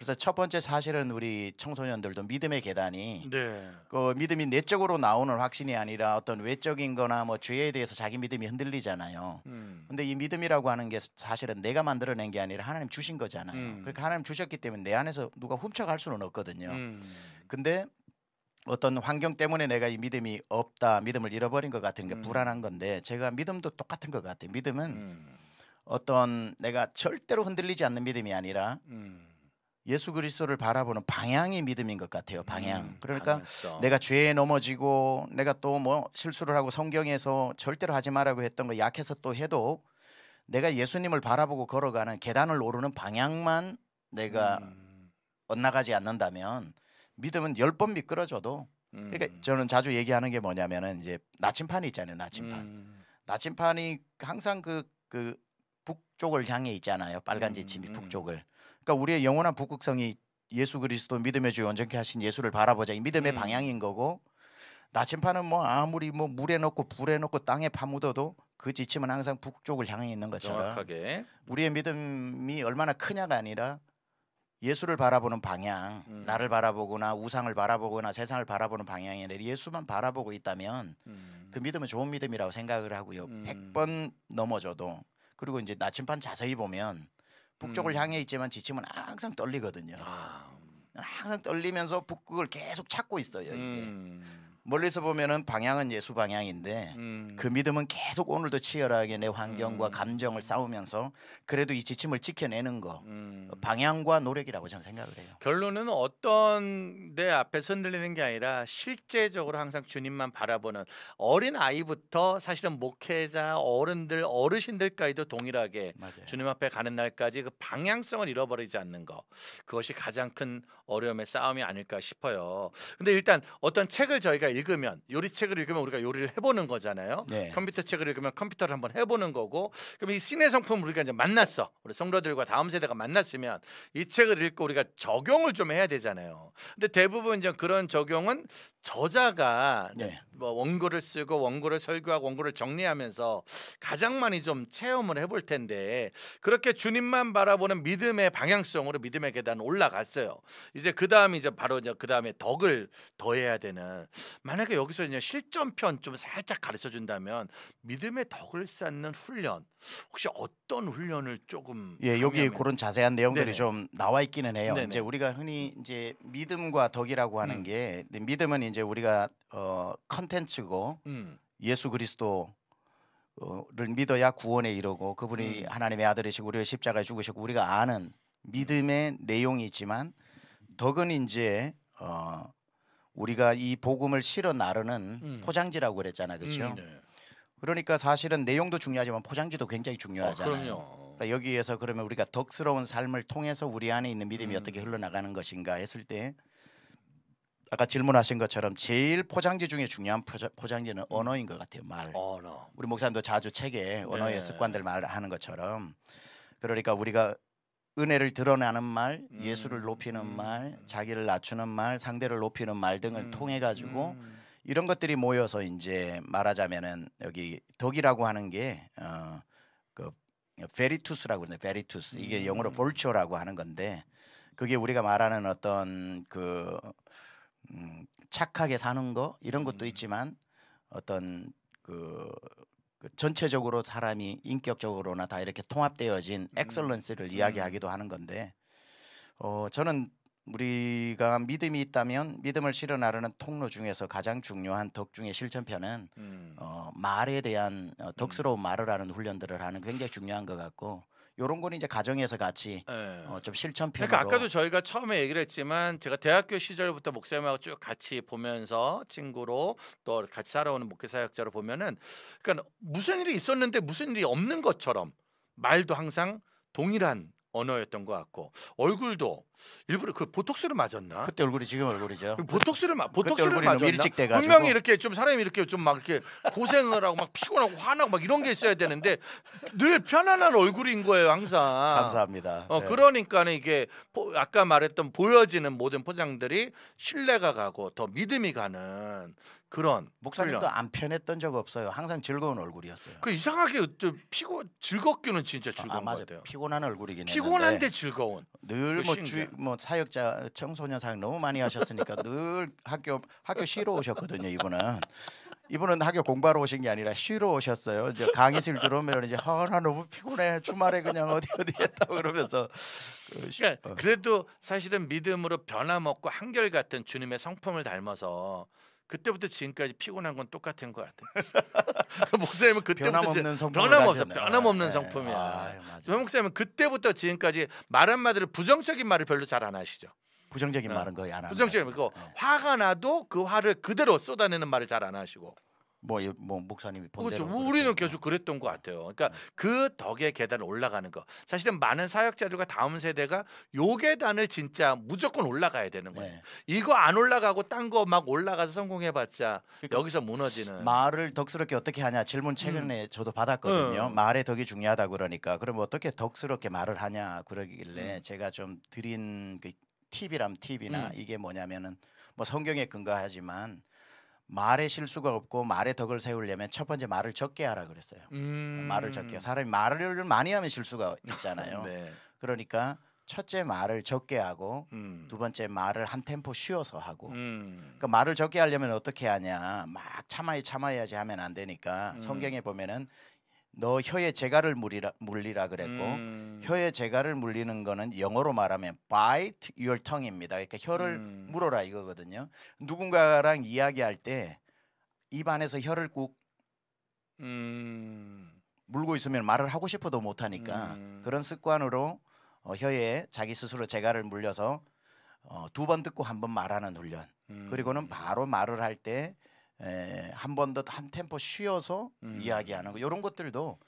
그래서 첫 번째 사실은 우리 청소년들도 믿음의 계단이 네. 그 믿음이 내적으로 나오는 확신이 아니라 어떤 외적인 거나 뭐 죄에 대해서 자기 믿음이 흔들리잖아요. 음. 근데 이 믿음이라고 하는 게 사실은 내가 만들어낸 게 아니라 하나님 주신 거잖아요. 음. 그러니까 하나님 주셨기 때문에 내 안에서 누가 훔쳐갈 수는 없거든요. 음. 근데 어떤 환경 때문에 내가 이 믿음이 없다, 믿음을 잃어버린 것 같은 게 음. 불안한 건데 제가 믿음도 똑같은 것 같아요. 믿음은 음. 어떤 내가 절대로 흔들리지 않는 믿음이 아니라 음. 예수 그리스도를 바라보는 방향이 믿음인 것 같아요. 방향. 음, 그러니까 내가 죄에 넘어지고 내가 또 뭐 실수를 하고 성경에서 절대로 하지 말라고 했던 거 약해서 또 해도 내가 예수님을 바라보고 걸어가는 계단을 오르는 방향만 내가 음. 엇나가지 않는다면 믿음은 열 번 미끄러져도 그러니까 음. 그러니까 저는 자주 얘기하는 게 뭐냐면은 이제 나침판이 있잖아요. 나침판. 음. 나침판이 항상 그그 그, 그 북쪽을 향해 있잖아요. 빨간 지침이 북쪽을. 음, 음. 그러니까 우리의 영원한 북극성이 예수 그리스도 믿음의 주 온전케 하신 예수를 바라보자 이 믿음의 음. 방향인 거고 나침판은 뭐 아무리 뭐 물에 넣고 불에 넣고 땅에 파묻어도 그 지침은 항상 북쪽을 향해 있는 것처럼 정확하게. 우리의 믿음이 얼마나 크냐가 아니라 예수를 바라보는 방향, 음. 나를 바라보거나 우상을 바라보거나 세상을 바라보는 방향이 아 예수만 바라보고 있다면 음. 그 믿음은 좋은 믿음이라고 생각을 하고요. 음. 100번 넘어져도 그리고 이제 나침판 자세히 보면 북쪽을 음. 향해 있지만 지침은 항상 떨리거든요. 아. 항상 떨리면서 북극을 계속 찾고 있어요. 이게. 음. 멀리서 보면은 방향은 예수 방향인데 음. 그 믿음은 계속 오늘도 치열하게 내 환경과 음. 감정을 싸우면서 그래도 이 지침을 지켜내는 거 음. 방향과 노력이라고 저는 생각을 해요. 결론은 어떤 데 앞에 흔들리는 게 아니라 실제적으로 항상 주님만 바라보는 어린 아이부터 사실은 목회자 어른들 어르신들까지도 동일하게 맞아요. 주님 앞에 가는 날까지 그 방향성을 잃어버리지 않는 거 그것이 가장 큰 어려움의 싸움이 아닐까 싶어요. 근데 일단 어떤 책을 저희가 읽으면 요리 책을 읽으면 우리가 요리를 해보는 거잖아요. 네. 컴퓨터 책을 읽으면 컴퓨터를 한번 해보는 거고 그럼 이 신의 성품 우리가 이제 만났어. 우리 성도들과 다음 세대가 만났으면 이 책을 읽고 우리가 적용을 좀 해야 되잖아요. 근데 대부분 이제 그런 적용은 저자가 네. 뭐 원고를 쓰고 원고를 설교하고 원고를 정리하면서 가장 많이 좀 체험을 해볼 텐데 그렇게 주님만 바라보는 믿음의 방향성으로 믿음의 계단 올라갔어요. 이제 그 다음 이제 바로 이제 그 다음에 덕을 더해야 되는 만약에 여기서 이제 실전편 좀 살짝 가르쳐 준다면 믿음의 덕을 쌓는 훈련 혹시 어떤 어떤 훈련을 조금 예 여기 하면... 그런 자세한 내용들이 네네. 좀 나와 있기는 해요. 네네. 이제 우리가 흔히 이제 믿음과 덕이라고 하는 음. 게 믿음은 이제 우리가 어 컨텐츠고 음. 예수 그리스도 를 믿어야 구원에 이르고 그분이 음. 하나님의 아들이시고 우리가 십자가에 죽으시고 우리가 아는 음. 믿음의 내용이지만 덕은 이제 어 우리가 이 복음을 실어 나르는 음. 포장지라고 그랬잖아, 그렇죠? 네. 그러니까 사실은 내용도 중요하지만 포장지도 굉장히 중요하잖아요. 아, 그러니까 여기에서 그러면 우리가 덕스러운 삶을 통해서 우리 안에 있는 믿음이 음. 어떻게 흘러나가는 것인가 했을 때 아까 질문하신 것처럼 제일 포장지 중에 중요한 포장, 지는 음. 언어인 것 같아요. 말. 언어. 우리 목사님도 자주 책에 언어의 네. 습관들 말하는 것처럼 그러니까 우리가 은혜를 드러내는 말, 음. 예수를 높이는 음. 말, 자기를 낮추는 말, 상대를 높이는 말 등을 음. 통해 가지고 음. 이런 것들이 모여서 이제 말하자면은 여기 덕이라고 하는 게 어 그 베리투스라고 그러는데 베리투스 이게 영어로 음. 볼처라고 하는 건데 그게 우리가 말하는 어떤 그 음, 착하게 사는 거 이런 것도 음. 있지만 어떤 그, 그 전체적으로 사람이 인격적으로나 다 이렇게 통합되어진 음. 엑설런스를 이야기하기도 하는 건데 어 저는 우리가 믿음이 있다면 믿음을 실어 나르는 통로 중에서 가장 중요한 덕 중의 실천편은 음. 어, 말에 대한 어, 음. 덕스러운 말을 하는 훈련들을 하는 굉장히 중요한 것 같고 요런 거는 이제 가정에서 같이 네. 어, 좀 실천편으로 그러니까 아까도 저희가 처음에 얘기를 했지만 제가 대학교 시절부터 목사님하고 쭉 같이 보면서 친구로 또 같이 살아오는 목회 사역자로 보면은 그러니까 무슨 일이 있었는데 무슨 일이 없는 것처럼 말도 항상 동일한 언어였던 것 같고 얼굴도 일부러 그 보톡스를 맞았나? 그때 얼굴이 지금 얼굴이죠. 보톡스를 맞 보톡스를 얼굴이 맞았나? 일찍 분명히 이렇게 좀 사람이 이렇게 좀 막 이렇게 고생을 하고 막 피곤하고 화나고 막 이런 게 있어야 되는데 늘 편안한 얼굴인 거예요 항상. 감사합니다. 어 네. 그러니까는 이게 포, 아까 말했던 보여지는 모든 포장들이 신뢰가 가고 더 믿음이 가는 그런 목사님도 소리랑. 안 편했던 적 없어요. 항상 즐거운 얼굴이었어요. 그 이상하게 피곤 즐겁기는 진짜 즐거운 아, 맞아. 같아요. 피곤한 얼굴이긴 는 피곤한데 즐거운. 늘 뭐주뭐 그 뭐 사역자 청소년 사역 너무 많이 하셨으니까 늘 학교 학교 쉬러 오셨거든요 이분은. 이분은 학교 공부하러 오신 게 아니라 쉬러 오셨어요. 이제 강의실 들어오면 이제 허나 너무 피곤해 주말에 그냥 어디 어디 했다 고 그러면서 그 그러니까 어. 그래도 사실은 믿음으로 변화먹고 한결 같은 주님의 성품을 닮아서 그때부터 지금까지 피곤한 건 똑같은 것 같아. 목사님은 그때부터 변함없는 변함없는 네. 성품이야. 아, 예, 목사님은 그때부터 지금까지 말 한마디로 부정적인 말을 별로 잘 안 하시죠. 부정적인 네. 말은 거의 안 하죠. 부정적인 거 네. 화가 나도 그 화를 그대로 쏟아내는 말을 잘 안 하시고. 뭐, 예, 뭐 목사님이 본대로 그렇죠. 우리는 계속 그랬던 것 같아요. 그러니까 네. 그 덕에 계단 올라가는 거. 사실은 많은 사역자들과 다음 세대가 요 계단을 진짜 무조건 올라가야 되는 거예요. 네. 이거 안 올라가고 딴거막 올라가서 성공해봤자 그러니까 여기서 무너지는. 말을 덕스럽게 어떻게 하냐 질문 최근에 음. 저도 받았거든요. 음. 말의 덕이 중요하다 그러니까 그럼 뭐 어떻게 덕스럽게 말을 하냐 그러길래 음. 제가 좀 드린 그 팁이람 팁이나 음. 이게 뭐냐면은 뭐 성경에 근거하지만 말에 실수가 없고 말의 덕을 세우려면 첫 번째 말을 적게 하라 그랬어요. 음. 말을 적게. 사람이 말을 많이 하면 실수가 있잖아요. 네. 그러니까 첫째 말을 적게 하고 음. 두 번째 말을 한 템포 쉬어서 하고 음. 그러니까 말을 적게 하려면 어떻게 하냐 막 참아야 참아야지 하면 안 되니까 음. 성경에 보면은 너 혀에 재갈을 물리라, 물리라 그랬고 음. 혀에 재갈을 물리는 거는 영어로 말하면 bite your tongue입니다. 그러니까 혀를 음. 물어라 이거거든요. 누군가랑 이야기할 때 입 안에서 혀를 꾹 음. 물고 있으면 말을 하고 싶어도 못하니까 음. 그런 습관으로 어, 혀에 자기 스스로 재갈을 물려서 어, 두번 듣고 한 번 말하는 훈련 그리고는 음. 바로 말을 할때 한번더한 템포 쉬어서 음. 이야기하는 거 이런 것들도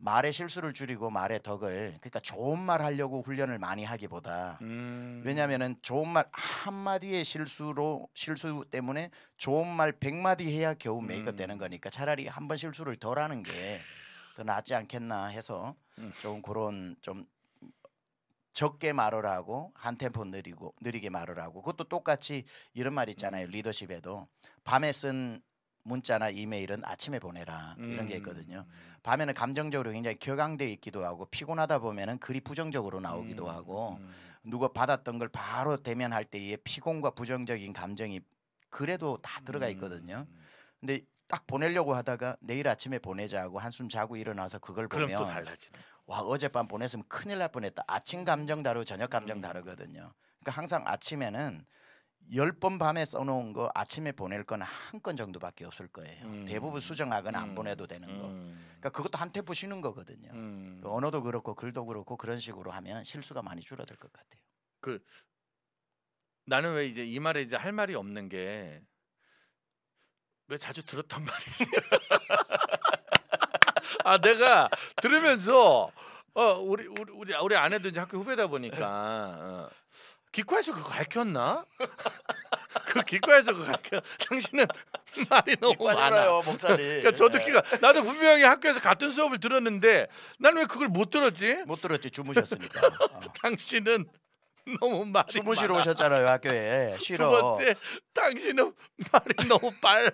말의 실수를 줄이고 말의 덕을 그러니까 좋은 말 하려고 훈련을 많이 하기보다 음. 왜냐하면은 좋은 말 한 마디의 실수로 실수 때문에 좋은 말백 마디 해야 겨우 메이크업 음. 되는 거니까 차라리 한 번 실수를 덜하는 게 더 낫지 않겠나 해서 좀 음. 그런 좀 적게 말을 라고한 템포 느리고 느리게 말을 라고 그것도 똑같이 이런 말 있잖아요 음. 리더십에도 밤에 쓴 문자나 이메일은 아침에 보내라 이런 게 있거든요. 음. 밤에는 감정적으로 굉장히 격앙돼 있기도 하고 피곤하다 보면은 글이 부정적으로 나오기도 음, 하고 음. 누가 받았던 걸 바로 대면할 때의 피곤과 부정적인 감정이 그래도 다 들어가 있거든요. 근데 딱 보내려고 하다가 내일 아침에 보내자고 한숨 자고 일어나서 그걸 그럼 보면 또 달라지네. 와 어젯밤 보냈으면 큰일 날 뻔했다. 아침 감정 다르고 저녁 감정 음. 다르거든요. 그러니까 항상 아침에는 열 번 밤에 써놓은 거 아침에 보낼 건 한 건 정도밖에 없을 거예요. 음. 대부분 수정하거나 안 음. 보내도 되는 거. 음. 그러니까 그것도 한 테프 쉬는 거거든요. 음. 그 언어도 그렇고 글도 그렇고 그런 식으로 하면 실수가 많이 줄어들 것 같아요. 그 나는 왜 이제 이 말에 이제 할 말이 없는 게왜 자주 들었단 말이지? 아 내가 들으면서 어 우리 우리 우리 우리 아내도 이제 학교 후배다 보니까 어, 기과에서 그거 가르쳤나? 그 기과에서 그거 가르쳐 당신은 말이 너무 많아요 목사님 그러니까 저도 예. 기가 나도 분명히 학교에서 같은 수업을 들었는데 난 왜 그걸 못 들었지? 못 들었지 주무셨으니까. 어. 당신은 너무 말이 주무시러 많아. 오셨잖아요 학교에 쉬러. 두 번째, 당신은 말이 너무 빨라.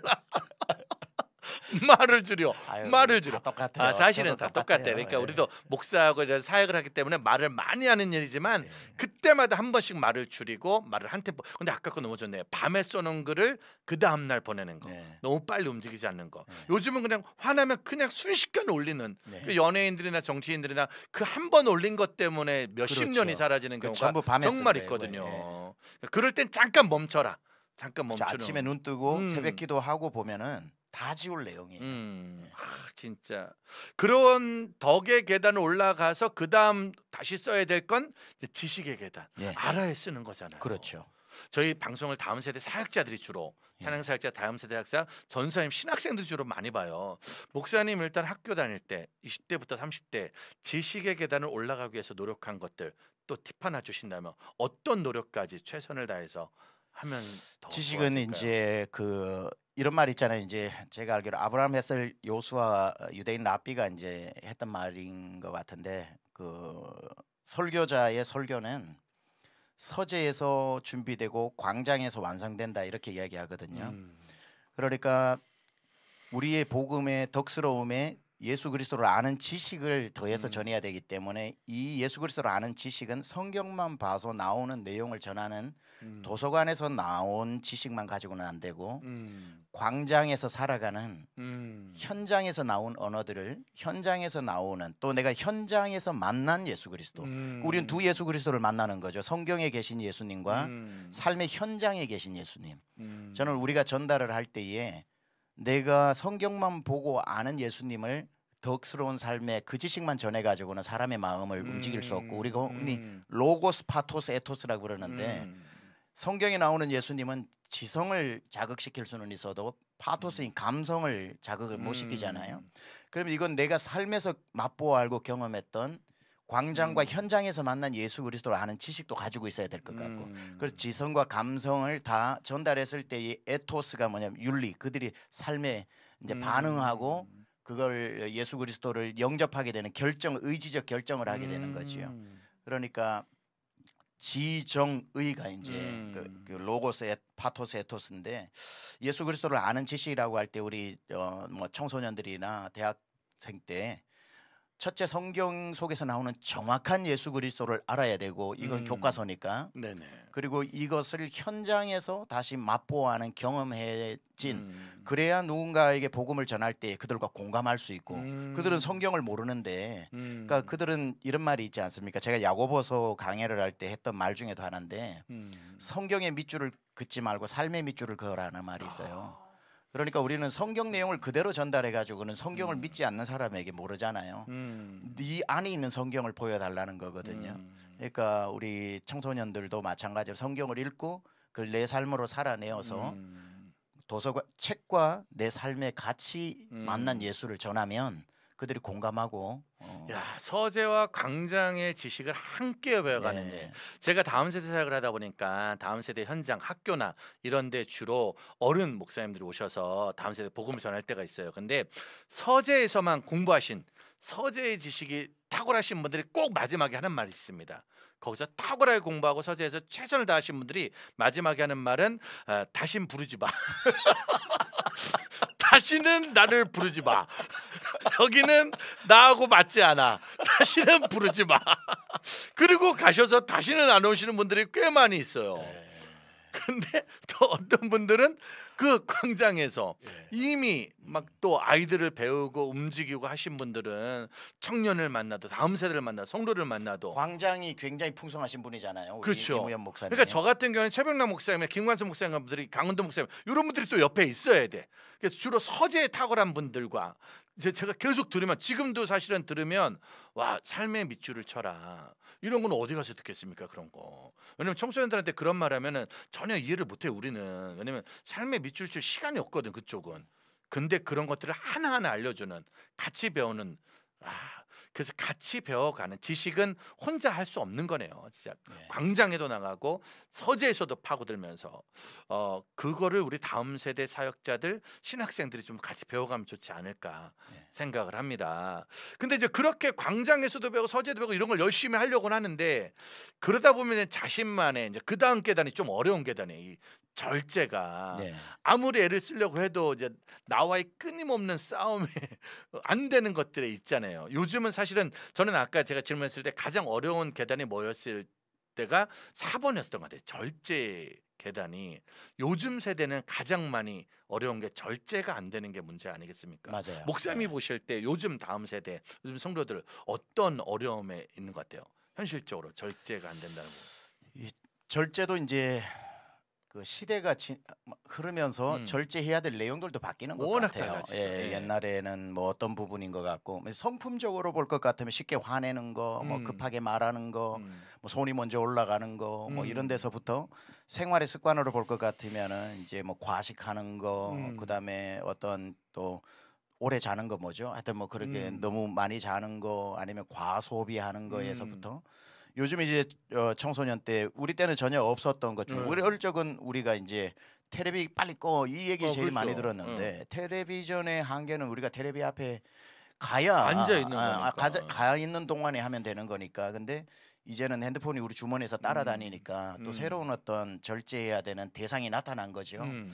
말을 줄여. 아유, 말을 줄여. 똑같아요. 아, 사실은 다 똑같아요. 그러니까 예. 우리도 목사하고 사역을 하기 때문에 말을 많이 하는 일이지만 예. 그때마다 한 번씩 말을 줄이고 말을 한 템포. 근데 아까 거 그 너무 좋네요. 밤에 쏘는 글을 그 다음 날 보내는 거. 예. 너무 빨리 움직이지 않는 거. 예. 요즘은 그냥 화나면 그냥 순식간 올리는 네. 그 연예인들이나 정치인들이나 그 한 번 올린 것 때문에 몇십 그렇죠. 년이 사라지는 그 경우가 그 정말 있거든요. 그 그럴 땐 잠깐 멈춰라. 잠깐 그렇죠. 멈추는. 아침에 눈 뜨고 음. 새벽 기도하고 보면은 다 지울 내용이에요. 음, 아, 진짜 그런 덕의 계단을 올라가서 그 다음 다시 써야 될 건 지식의 계단 예. 알아야 쓰는 거잖아요. 그렇죠. 저희 방송을 다음 세대 사역자들이 주로 예. 찬양 사역자, 다음 세대 학사, 전사님, 신학생들 주로 많이 봐요. 목사님 일단 학교 다닐 때 20대부터 30대 지식의 계단을 올라가기 위해서 노력한 것들 또 팁 하나 주신다면 어떤 노력까지 최선을 다해서 하면 지식은 좋아질까요? 이제 그 이런 말 있잖아요. 이제 제가 알기로 아브라함 했을 요수와 어, 유대인 라비가 이제 했던 말인 것 같은데 그 설교자의 설교는 서재에서 준비되고 광장에서 완성된다 이렇게 이야기하거든요. 음. 그러니까 우리의 복음의 덕스러움에 예수 그리스도를 아는 지식을 더해서 음. 전해야 되기 때문에 이 예수 그리스도를 아는 지식은 성경만 봐서 나오는 내용을 전하는 음. 도서관에서 나온 지식만 가지고는 안 되고 음. 광장에서 살아가는 음. 현장에서 나온 언어들을 현장에서 나오는 또 내가 현장에서 만난 예수 그리스도 음. 우리는 두 예수 그리스도를 만나는 거죠 성경에 계신 예수님과 음. 삶의 현장에 계신 예수님 저는 우리가 전달을 할 때에 내가 성경만 보고 아는 예수님을 덕스러운 삶에 그 지식만 전해가지고는 사람의 마음을 음. 움직일 수 없고 우리가 음. 흔히 로고스, 파토스, 에토스라고 그러는데 음. 성경에 나오는 예수님은 지성을 자극시킬 수는 있어도 파토스인 음. 감성을 자극을 못 음. 시키잖아요. 그러면 이건 내가 삶에서 맛보아 알고 경험했던 광장과 음. 현장에서 만난 예수 그리스도를 아는 지식도 가지고 있어야 될 것 같고 음. 그래서 지성과 감성을 다 전달했을 때의 에토스가 뭐냐면 윤리 그들이 삶에 이제 음. 반응하고 그걸 예수 그리스도를 영접하게 되는 결정 의지적 결정을 하게 되는 거지요 음. 그러니까 지정의가 이제 그, 음. 그 로고스의 파토스 에토스인데 예수 그리스도를 아는 지식이라고 할 때 우리 어, 뭐 청소년들이나 대학생 때 첫째 성경 속에서 나오는 정확한 예수 그리스도를 알아야 되고 이건 음. 교과서니까. 네네. 그리고 이것을 현장에서 다시 맛보아하는 경험해진 음. 그래야 누군가에게 복음을 전할 때 그들과 공감할 수 있고 음. 그들은 성경을 모르는데 음. 그러니까 그들은 이런 말이 있지 않습니까? 제가 야고보서 강의를할 때 했던 말 중에도 하나인데 음. 성경의 밑줄을 긋지 말고 삶의 밑줄을 그어라는 말이 있어요. 아. 그러니까 우리는 성경 내용을 그대로 전달해 가지고 는 성경을 음. 믿지 않는 사람에게 모르잖아요. 음. 네 안에 있는 성경을 보여달라는 거거든요. 음. 그러니까 우리 청소년들도 마찬가지로 성경을 읽고 그걸 내 삶으로 살아내어서 음. 도서관 책과 내 삶의 같이 만난 음. 예수를 전하면 그들이 공감하고 어. 야 서재와 광장의 지식을 함께 배워가는 데 네. 제가 다음 세대 사역을 하다 보니까 다음 세대 현장 학교나 이런데 주로 어른 목사님들이 오셔서 다음 세대 복음을 전할 때가 있어요. 근데 서재에서만 공부하신 서재의 지식이 탁월하신 분들이 꼭 마지막에 하는 말이 있습니다. 거기서 탁월하게 공부하고 서재에서 최선을 다하신 분들이 마지막에 하는 말은 어, 다신 부르지 마. 다시는 나를 부르지 마. 여기는 나하고 맞지 않아. 다시는 부르지 마. 그리고 가셔서 다시는 안 오시는 분들이 꽤 많이 있어요. 네. 근데 또 어떤 분들은 그 광장에서 예. 이미 막 또 아이들을 배우고 움직이고 하신 분들은 청년을 만나도 다음 세대를 만나 성도를 만나도 광장이 굉장히 풍성하신 분이잖아요. 그렇죠. 그러니까 저 같은 경우는 최병남 목사님, 이 김관수 목사님들이 분 강원도 목사님 이런 분들이 또 옆에 있어야 돼. 그래서 그러니까 주로 서재에 탁월한 분들과 이제 제가 계속 들으면 지금도 사실은 들으면 와 삶의 밑줄을 쳐라 이런 건 어디 가서 듣겠습니까 그런 거 왜냐면 청소년들한테 그런 말하면은 전혀 이해를 못해 우리는 왜냐면 삶의 밑줄 칠 시간이 없거든 그쪽은 근데 그런 것들을 하나하나 알려주는 같이 배우는 아 그래서 같이 배워가는 지식은 혼자 할 수 없는 거네요. 진짜 네. 광장에도 나가고 서재에서도 파고들면서 어 그거를 우리 다음 세대 사역자들 신학생들이 좀 같이 배워가면 좋지 않을까 네. 생각을 합니다. 근데 이제 그렇게 광장에서도 배우고 서재도 배우고 이런 걸 열심히 하려고 하는데 그러다 보면 자신만의 이제 그 다음 계단이 좀 어려운 계단이 절제가 네. 아무리 애를 쓰려고 해도 이제 나와의 끊임없는 싸움에 안 되는 것들에 있잖아요. 요즘은 사실은 저는 아까 제가 질문했을 때 가장 어려운 계단이 뭐였을 때가 4번이었던 것 같아요. 절제 계단이 요즘 세대는 가장 많이 어려운 게 절제가 안 되는 게 문제 아니겠습니까? 맞아요. 목사님이 네. 보실 때 요즘 다음 세대 요즘 성도들 어떤 어려움에 있는 것 같아요? 현실적으로 절제가 안 된다는 거. 이 절제도 이제 그 시대가 지, 흐르면서 음. 절제해야 될 내용들도 바뀌는 것 같아요. 예, 예. 옛날에는 뭐 어떤 부분인 것 같고 뭐 성품적으로 볼 것 같으면 쉽게 화내는 거, 뭐 음. 뭐 급하게 말하는 거, 음. 뭐 손이 먼저 올라가는 거, 뭐 이런 음. 데서부터 생활의 습관으로 볼 것 같으면은 이제 뭐 과식하는 거, 음. 그다음에 어떤 또 오래 자는 거 뭐죠? 하여튼 뭐 그렇게 음. 너무 많이 자는 거 아니면 과소비하는 거에서부터 요즘 이제 어, 청소년 때 우리 때는 전혀 없었던 것 중에 네. 우리 어릴 적은 우리가 이제 테레비 빨리 꺼 이 얘기 어, 제일 그렇죠. 많이 들었는데 응. 텔레비전의 한계는 우리가 테레비 앞에 가야 앉아 있는 아, 아 가, 가 있는 동안에 하면 되는 거니까 근데 이제는 핸드폰이 우리 주머니에서 따라다니니까 음. 또 음. 새로운 어떤 절제해야 되는 대상이 나타난 거죠. 음.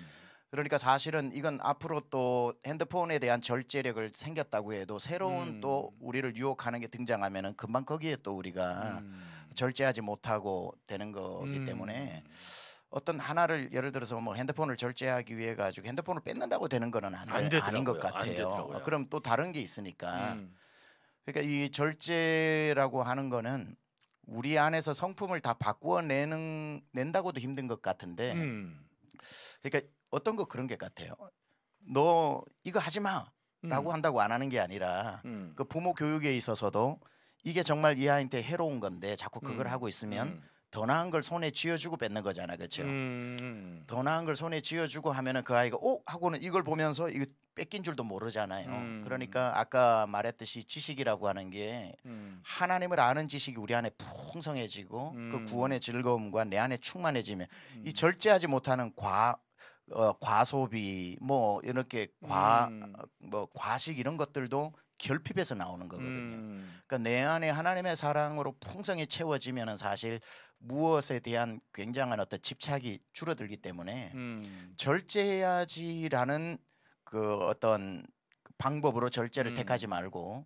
그러니까 사실은 이건 앞으로 또 핸드폰에 대한 절제력을 생겼다고 해도 새로운 음. 또 우리를 유혹하는 게 등장하면은 금방 거기에 또 우리가 음. 절제하지 못하고 되는 거기 음. 때문에 어떤 하나를 예를 들어서 뭐 핸드폰을 절제하기 위해 가지고 핸드폰을 뺏는다고 되는 거는 안 되, 아닌 것 같아요. 아, 그럼 또 다른 게 있으니까. 음. 그러니까 이 절제라고 하는 거는 우리 안에서 성품을 다 바꾸어 내는 낸다고도 힘든 것 같은데. 음. 그러니까 어떤 거 그런 게 같아요. 너 이거 하지 마라고 음. 한다고 안 하는 게 아니라 음. 그 부모 교육에 있어서도 이게 정말 이 아이한테 해로운 건데 자꾸 그걸 음. 하고 있으면 음. 더 나은 걸 손에 쥐어주고 뺏는 거잖아, 그렇죠? 더 나은 걸 손에 쥐어주고 하면은 그 아이가 오 어? 하고는 이걸 보면서 이거 뺏긴 줄도 모르잖아요. 그러니까 아까 말했듯이 지식이라고 하는 게 하나님을 아는 지식이 우리 안에 풍성해지고 그 구원의 즐거움과 내 안에 충만해지면 이 절제하지 못하는 과 어, 과소비 뭐 이렇게 과뭐 음. 뭐 과식 이런 것들도 결핍에서 나오는 거거든요. 음. 그러니까 내 안에 하나님의 사랑으로 풍성히 채워지면은 사실 무엇에 대한 굉장한 어떤 집착이 줄어들기 때문에 음. 절제해야지라는 그 어떤 방법으로 절제를 음. 택하지 말고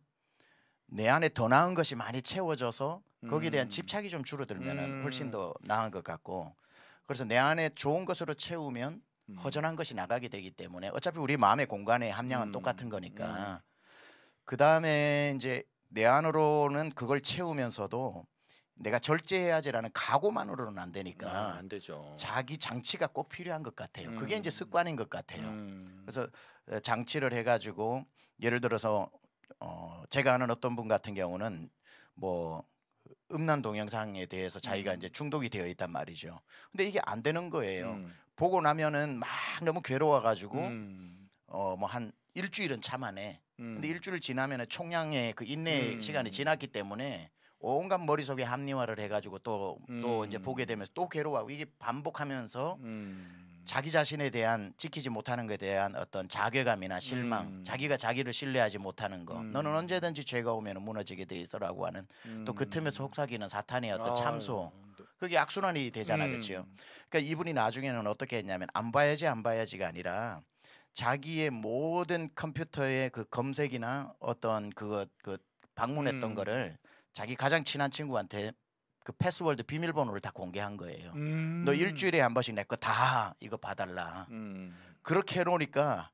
내 안에 더 나은 것이 많이 채워져서 거기에 대한 음. 집착이 좀 줄어들면은 훨씬 음. 더 나은 것 같고 그래서 내 안에 좋은 것으로 채우면 음. 허전한 것이 나가게 되기 때문에 어차피 우리 마음의 공간의 함량은 음. 똑같은 거니까 음, 음. 그 다음에 이제 내 안으로는 그걸 채우면서도 내가 절제해야지라는 각오만으로는 안 되니까 아, 안 되죠. 자기 장치가 꼭 필요한 것 같아요. 음. 그게 이제 습관인 것 같아요. 음. 그래서 어, 장치를 해가지고 예를 들어서 어 제가 아는 어떤 분 같은 경우는 뭐 음란 동영상에 대해서 자기가 음. 이제 중독이 되어 있단 말이죠. 근데 이게 안 되는 거예요. 음. 보고 나면은 막 너무 괴로워가지고 음. 어뭐 한 일주일은 참아내. 음. 근데 일주일 지나면은 총량의 그 인내 음. 시간이 지났기 때문에 온갖 머릿속에 합리화를 해가지고 또또 또 음. 이제 보게 되면서 또 괴로워하고 이게 반복하면서 음. 자기 자신에 대한 지키지 못하는 것에 대한 어떤 자괴감이나 실망, 음. 자기가 자기를 신뢰하지 못하는 거. 음. 너는 언제든지 죄가 오면 무너지게 돼 있어라고 하는 그 음. 또그 틈에서 속삭이는 사탄의 어떤 참소. 그게 악순환이 되잖아, 음. 그렇죠? 그러니까 이분이 나중에는 어떻게 했냐면 안 봐야지 안 봐야지가 아니라 자기의 모든 컴퓨터의 그 검색이나 어떤 그거 그 방문했던 음. 거를 자기 가장 친한 친구한테 그 패스워드 비밀번호를 다 공개한 거예요. 음. 너 일주일에 한 번씩 내 거 다 이거 봐달라. 음. 그렇게 해놓으니까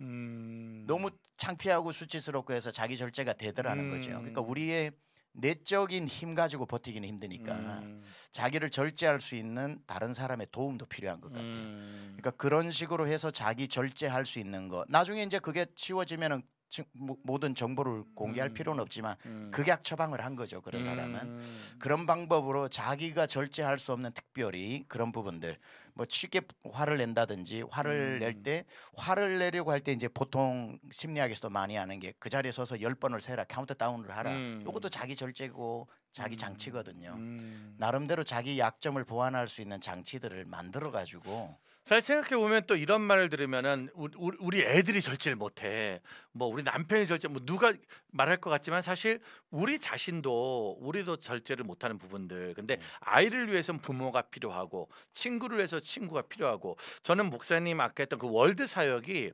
음. 너무 창피하고 수치스럽고 해서 자기 절제가 되더라는 거죠. 음. 그러니까 우리의 내적인 힘 가지고 버티기는 힘드니까 음. 자기를 절제할 수 있는 다른 사람의 도움도 필요한 것 같아요. 음. 그러니까 그런 식으로 해서 자기 절제할 수 있는 거. 나중에 이제 그게 치워지면은 모든 정보를 공개할 음. 필요는 없지만 음. 극약 처방을 한 거죠. 그런 사람은 음. 그런 방법으로 자기가 절제할 수 없는 특별히 그런 부분들 뭐 쉽게 화를 낸다든지 화를 음. 낼때 화를 내려고 할 때 이제 보통 심리학에서도 많이 하는 게 그 자리에 서서 열 번을 세라 카운트 다운을 하라 음. 요것도 자기 절제고 자기 음. 장치거든요 음. 나름대로 자기 약점을 보완할 수 있는 장치들을 만들어 가지고 사실 생각해 보면 또 이런 말을 들으면은 우리, 우리 애들이 절제를 못해. 뭐 우리 남편이 절제 뭐 누가 말할 것 같지만 사실 우리 자신도 우리도 절제를 못하는 부분들. 근데 네. 아이를 위해선 부모가 필요하고 친구를 위해서 친구가 필요하고 저는 목사님 아까 했던 그 월드 사역이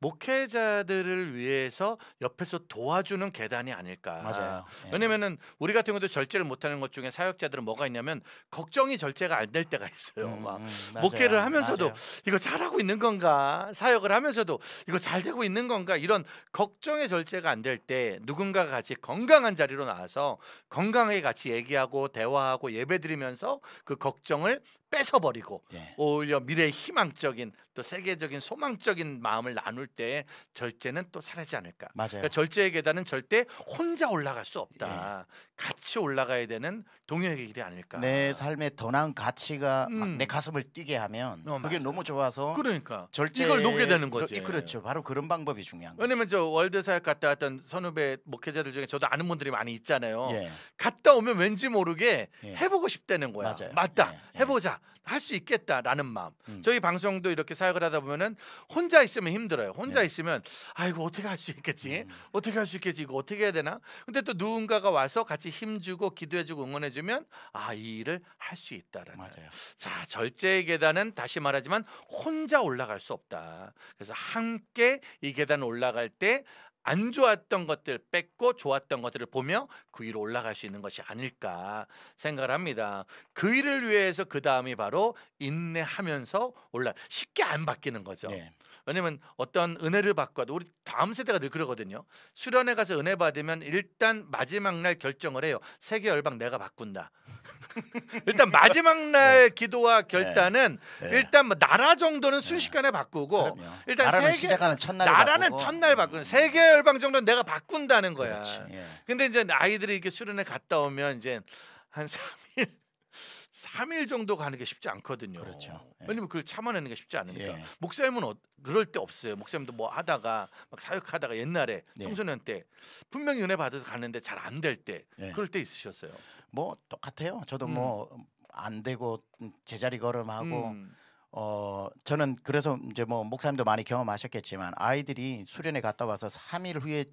목회자들을 위해서 옆에서 도와주는 계단이 아닐까. 맞아요. 예. 왜냐면은 우리 같은 경우도 절제를 못하는 것 중에 사역자들은 뭐가 있냐면 걱정이 절제가 안 될 때가 있어요. 음, 막맞 음, 목회를 하면서도 맞아요. 이거 잘하고 있는 건가 사역을 하면서도 이거 잘 되고 있는 건가 이런 걱정의 절제가 안 될 때 누군가가 같이 건강한 자리로 나와서 건강하게 같이 얘기하고 대화하고 예배드리면서 그 걱정을 뺏어버리고 예. 오히려 미래의 희망적인 또 세계적인 소망적인 마음을 나눌 때 절제는 또 사라지지 않을까. 그러니까 맞아요. 그러니까 절제의 계단은 절대 혼자 올라갈 수 없다. 네. 같이 올라가야 되는 동료의 길이 아닐까. 내 삶에 더 나은 가치가 음. 내 가슴을 뛰게 하면 어, 그게 너무 좋아서 그러니까 절제 이걸 녹게 되는 거지. 그, 그렇죠. 바로 그런 방법이 중요한 거죠. 왜냐면 저 월드 사역 갔다 왔던 선후배 목회자들 중에 저도 아는 분들이 많이 있잖아요. 예. 갔다 오면 왠지 모르게 예. 해보고 싶다는 거야. 맞아요. 맞다. 예. 예. 해보자. 할 수 있겠다라는 마음. 음. 저희 방송도 이렇게. 사역을 하다 보면은 혼자 있으면 힘들어요. 혼자 네. 있으면 아이고 어떻게 할 수 있겠지? 음. 어떻게 할 수 있겠지? 이거 어떻게 해야 되나? 근데 또 누군가가 와서 같이 힘주고 기도해주고 응원해주면 아이 일을 할 수 있다라는. 맞아요. 자 절제의 계단은 다시 말하지만 혼자 올라갈 수 없다. 그래서 함께 이 계단 올라갈 때안 좋았던 것들 뺏고 좋았던 것들을 보며 그 위로 올라갈 수 있는 것이 아닐까 생각을 합니다. 그 일을 위해서 그 다음이 바로 인내하면서 올라 쉽게 안 바뀌는 거죠. 네. 왜냐면 어떤 은혜를 받고도 우리 다음 세대가 늘 그러거든요. 수련회 가서 은혜 받으면 일단 마지막 날 결정을 해요. 세계 열방 내가 바꾼다. 일단 마지막 네. 날 네. 기도와 결단은 네. 네. 일단 뭐 나라 정도는 네. 순식간에 바꾸고 그 일단 나라는 세계 시작하는 첫날 나라는 바꾸고. 첫날 바꾸는 음. 세계 열방 정도는 내가 바꾼다는 거야. 그렇 예. 근데 이제 아이들이 이렇게 수련회 갔다 오면 이제 한 3, 3일 정도 가는 게 쉽지 않거든요. 그렇죠. 예. 왜냐면 그걸 참아내는 게 쉽지 않으니까. 예. 목사님은 어, 그럴 때 없어요. 목사님도 뭐 하다가 막 사역하다가 옛날에 네. 청소년 때 분명히 은혜 받아서 갔는데 잘 안 될때 예. 그럴 때 있으셨어요. 뭐 똑같아요. 저도 뭐 음. 뭐안 되고 제자리 걸음하고 음. 어 저는 그래서 이제 뭐 목사님도 많이 경험하셨겠지만 아이들이 수련회 갔다 와서 3일 후에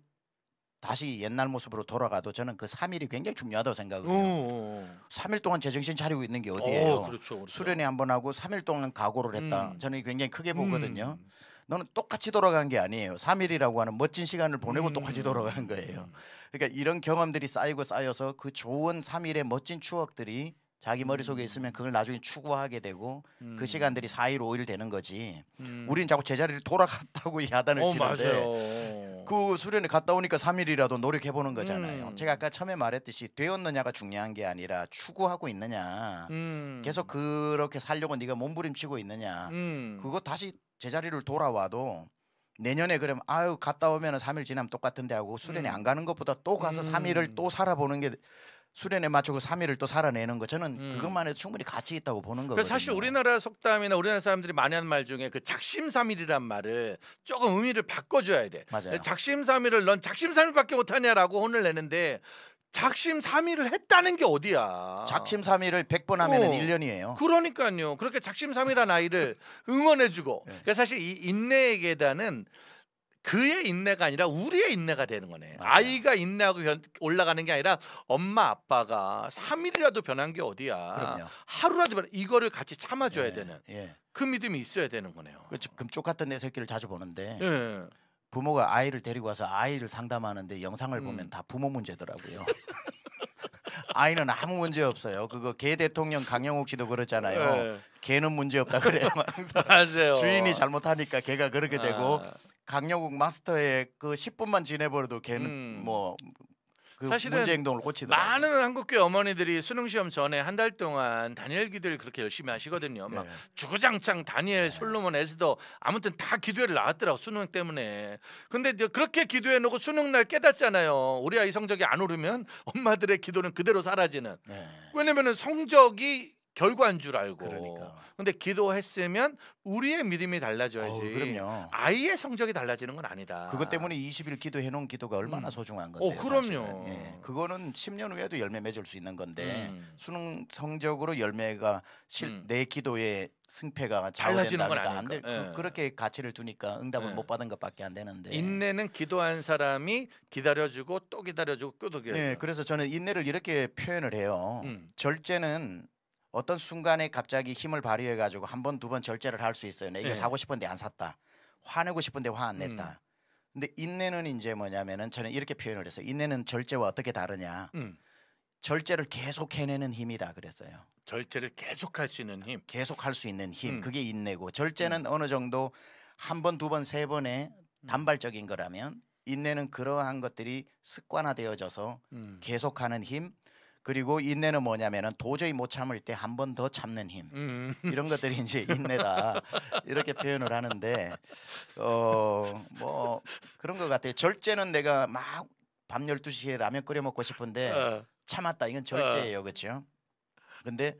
다시 옛날 모습으로 돌아가도 저는 그 3일이 굉장히 중요하다고 생각을 해요. 3일 어, 어, 어. 동안 제정신 차리고 있는 게 어디예요? 그렇죠, 그렇죠. 수련회 한 번 하고 3일 동안 각오를 했다. 음. 저는 굉장히 크게 음. 보거든요. 음. 너는 똑같이 돌아간 게 아니에요. 3일이라고 하는 멋진 시간을 보내고 음. 똑같이 돌아간 거예요. 음. 그러니까 이런 경험들이 쌓이고 쌓여서 그 좋은 3일의 멋진 추억들이 자기 머릿속에 음. 있으면 그걸 나중에 추구하게 되고 그 음. 그 시간들이 4일 5일 되는 거지. 음. 우린 자꾸 제자리를 돌아갔다고 야단을 어, 치는데 맞아요. 그 수련회 갔다 오니까 3일이라도 노력해 보는 거잖아요. 음. 제가 아까 처음에 말했듯이 되었느냐가 중요한 게 아니라 추구하고 있느냐. 음. 계속 그렇게 살려고 네가 몸부림치고 있느냐. 음. 그거 다시 제자리를 돌아와도 내년에 그럼 아유 갔다 오면 은 3일 지나면 똑같은데 하고 수련회 안 가는 것보다 또 가서 음. 3일을 또 살아보는 게 수련에 맞추고 3일을 또 살아내는 거 저는 음. 그것만 해도 충분히 가치 있다고 보는 거거든요. 사실 우리나라 속담이나 우리나라 사람들이 많이 하는 말 중에 그 작심삼일이란 말을 조금 의미를 바꿔줘야 돼. 맞아요. 작심삼일을 넌 작심삼일밖에 못하냐라고 혼을 내는데 작심삼일을 했다는 게 어디야? 작심삼일을 100번 하면 어, 1년이에요. 그러니까요. 그렇게 작심삼일한 아이를 응원해주고. 네. 그러니까 사실 이 인내의 계단은 그의 인내가 아니라 우리의 인내가 되는 거네. 맞아요. 아이가 인내하고 변, 올라가는 게 아니라 엄마 아빠가 3일이라도 변한 게 어디야. 그럼요. 하루라도 변 이거를 같이 참아줘야 예, 되는 예. 그 믿음이 있어야 되는 거네요. 그 금쪽 같은 내 새끼를 자주 보는데 예. 부모가 아이를 데리고 와서 아이를 상담하는데 영상을 음. 보면 다 부모 문제더라고요. 아이는 아무 문제 없어요. 그거 개 대통령 강영욱 씨도 그렇잖아요. 네. 개는 문제 없다 그래요. 맞아요. 주인이 잘못하니까 개가 그렇게 되고 아. 강영욱 마스터의 그 10분만 지내버려도 걔는 음. 뭐그 문제 행동을 많은 한국계 어머니들이 수능 시험 전에 한 달 동안 다니엘 기도를 그렇게 열심히 하시거든요. 막 네. 주구장창 다니엘, 네. 솔로몬, 에스더 아무튼 다 기도회를 나왔더라고 수능 때문에. 근데 이 그렇게 기도해 놓고 수능 날 깨닫잖아요. 우리 아이 성적이 안 오르면 엄마들의 기도는 그대로 사라지는. 네. 왜냐면은 성적이 결과인 줄 알고. 그러니까. 근데 기도했으면 우리의 믿음이 달라져야지. 어, 그럼요. 아이의 성적이 달라지는 건 아니다. 그것 때문에 20일 기도해 놓은 기도가 얼마나 음. 소중한 어, 건데. 어, 그럼요. 예. 그거는 10년 후에도 열매 맺을 수 있는 건데 음. 수능 성적으로 열매가 실, 음. 내 기도에 승패가 달라지는 건아니 될, 그, 예. 그, 렇게 가치를 두니까 응답을 예. 못 받은 것밖에 안 되는데 인내는 기도한 사람이 기다려주고 또 기다려주고 또 기다려. 예, 그래서 저는 인내를 이렇게 표현을 해요. 음. 절제는 어떤 순간에 갑자기 힘을 발휘해 가지고 한 번 두 번 절제를 할 수 있어요. 내가 네, 네. 사고 싶은데 안 샀다. 화내고 싶은데 화안 음. 냈다. 음. 근데 인내는 이제 뭐냐면은 저는 이렇게 표현을 했어요. 인내는 절제와 어떻게 다르냐? 음. 절제를 계속 해내는 힘이다 그랬어요. 절제를 계속 할수 있는 힘. 계속 할수 있는 힘. 음. 그게 인내고 절제는 음. 어느 정도 한 번, 두 번, 세 번에 음. 단발적인 거라면 인내는 그러한 것들이 습관화되어져서 계속하는 힘, 그리고 인내는 뭐냐면은 도저히 못 참을 때 한 번 더 참는 힘 음. 이런 것들이 이제 인내다 이렇게 표현을 하는데 어뭐 그런 것 같아요 절제는 내가 막 밤1 2 시에 라면 끓여 먹고 싶은데 어. 참았다 이건 절제예요 어. 그렇죠 근데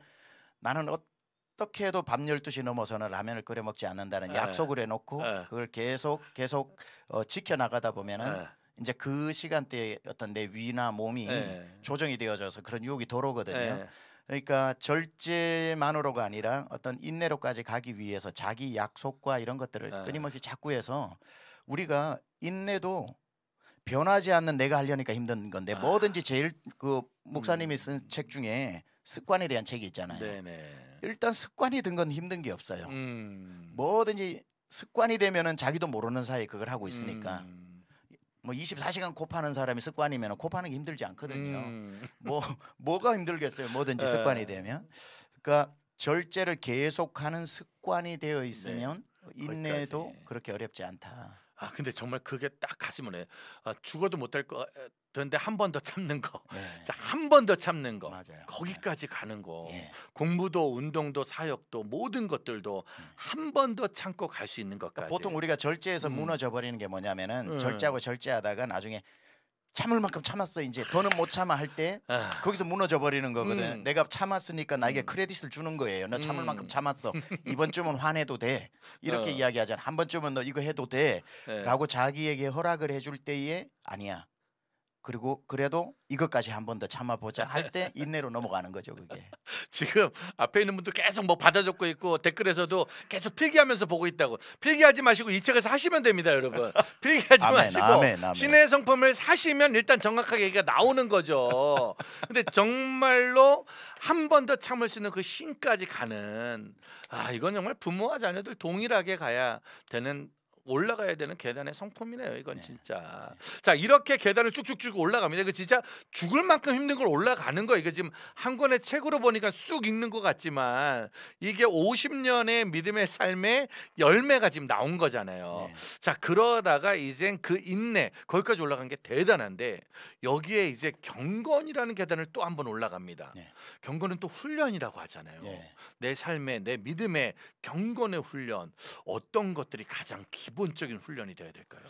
나는 어떻게 해도 밤1 2시 넘어서는 라면을 끓여 먹지 않는다는 에. 어. 약속을 해놓고 에. 어. 그걸 계속 계속 어, 지켜나가다 보면은 에. 어. 이제 그 시간대에 어떤 내 위나 몸이 네. 조정이 되어져서 그런 유혹이 도로거든요. 네. 예. 그러니까 절제만으로가 아니라 어떤 인내로까지 가기 위해서 자기 약속과 이런 것들을 네. 끊임없이 자꾸 해서 우리가 인내도 변하지 않는 내가 하려니까 힘든 건데 아. 뭐든지 제일 그 목사님이 쓴책 음. 중에 습관에 대한 책이 있잖아요. 네네. 일단 습관이 든 건 힘든 게 없어요. 음. 뭐든지 습관이 되면은 자기도 모르는 사이에 그걸 하고 있으니까 음. 뭐 24시간 코파는 사람이 습관이면 코파는 게 힘들지 않거든요. 음. 뭐 뭐가 힘들겠어요. 뭐든지 네. 습관이 되면. 그러니까 절제를 계속하는 습관이 되어 있으면 네. 인내도 거기까지. 그렇게 어렵지 않다. 아 근데 정말 그게 딱 가슴을 해. 아, 죽어도 못할 거 그런데 한 번 더 참는 거, 네. 한번 더 참는 거, 맞아요. 거기까지 네. 가는 거. 네. 공부도 운동도 사역도 모든 것들도 음. 한번 더 참고 갈 수 있는 그러니까 것까지. 보통 우리가 절제해서 음. 무너져 버리는 게 뭐냐면은 음. 절제하고 절제하다가 나중에 참을 만큼 참았어 이제 더는 못 참아 할때 아. 거기서 무너져 버리는 거거든. 음. 내가 참았으니까 나에게 음. 크레딧을 주는 거예요. 너 참을 음. 만큼 참았어. 이번 주면 화내도 돼. 이렇게 어. 이야기하잖아. 한 번쯤은 너 이거 해도 돼. 네. 라고 자기에게 허락을 해줄 때에 아니야. 그리고 그래도 이것까지 한 번 더 참아보자 할 때 인내로 넘어가는 거죠 그게 지금 앞에 있는 분도 계속 뭐받아적고 있고 댓글에서도 계속 필기하면서 보고 있다고 필기하지 마시고 이 책에서 하시면 됩니다 여러분 필기하지 아멘, 마시고 아멘, 아멘. 신의 성품을 사시면 일단 정확하게 얘기가 나오는 거죠 근데 정말로 한 번 더 참을 수 있는 그 신까지 가는 아 이건 정말 부모와 자녀들 동일하게 가야 되는 올라가야 되는 계단의 성품이네요. 이건 네. 진짜. 자 이렇게 계단을 쭉쭉쭉 올라갑니다. 그 진짜 죽을 만큼 힘든 걸 올라가는 거. 이거 지금 한 권의 책으로 보니까 쑥 읽는 것 같지만 이게 50년의 믿음의 삶의 열매가 지금 나온 거잖아요. 네. 자 그러다가 이젠 그 인내 거기까지 올라간 게 대단한데 여기에 이제 경건이라는 계단을 또 한 번 올라갑니다. 네. 경건은 또 훈련이라고 하잖아요. 네. 내 삶의 내 믿음의 경건의 훈련 어떤 것들이 가장 기 기본적인 훈련이 돼야 될까요?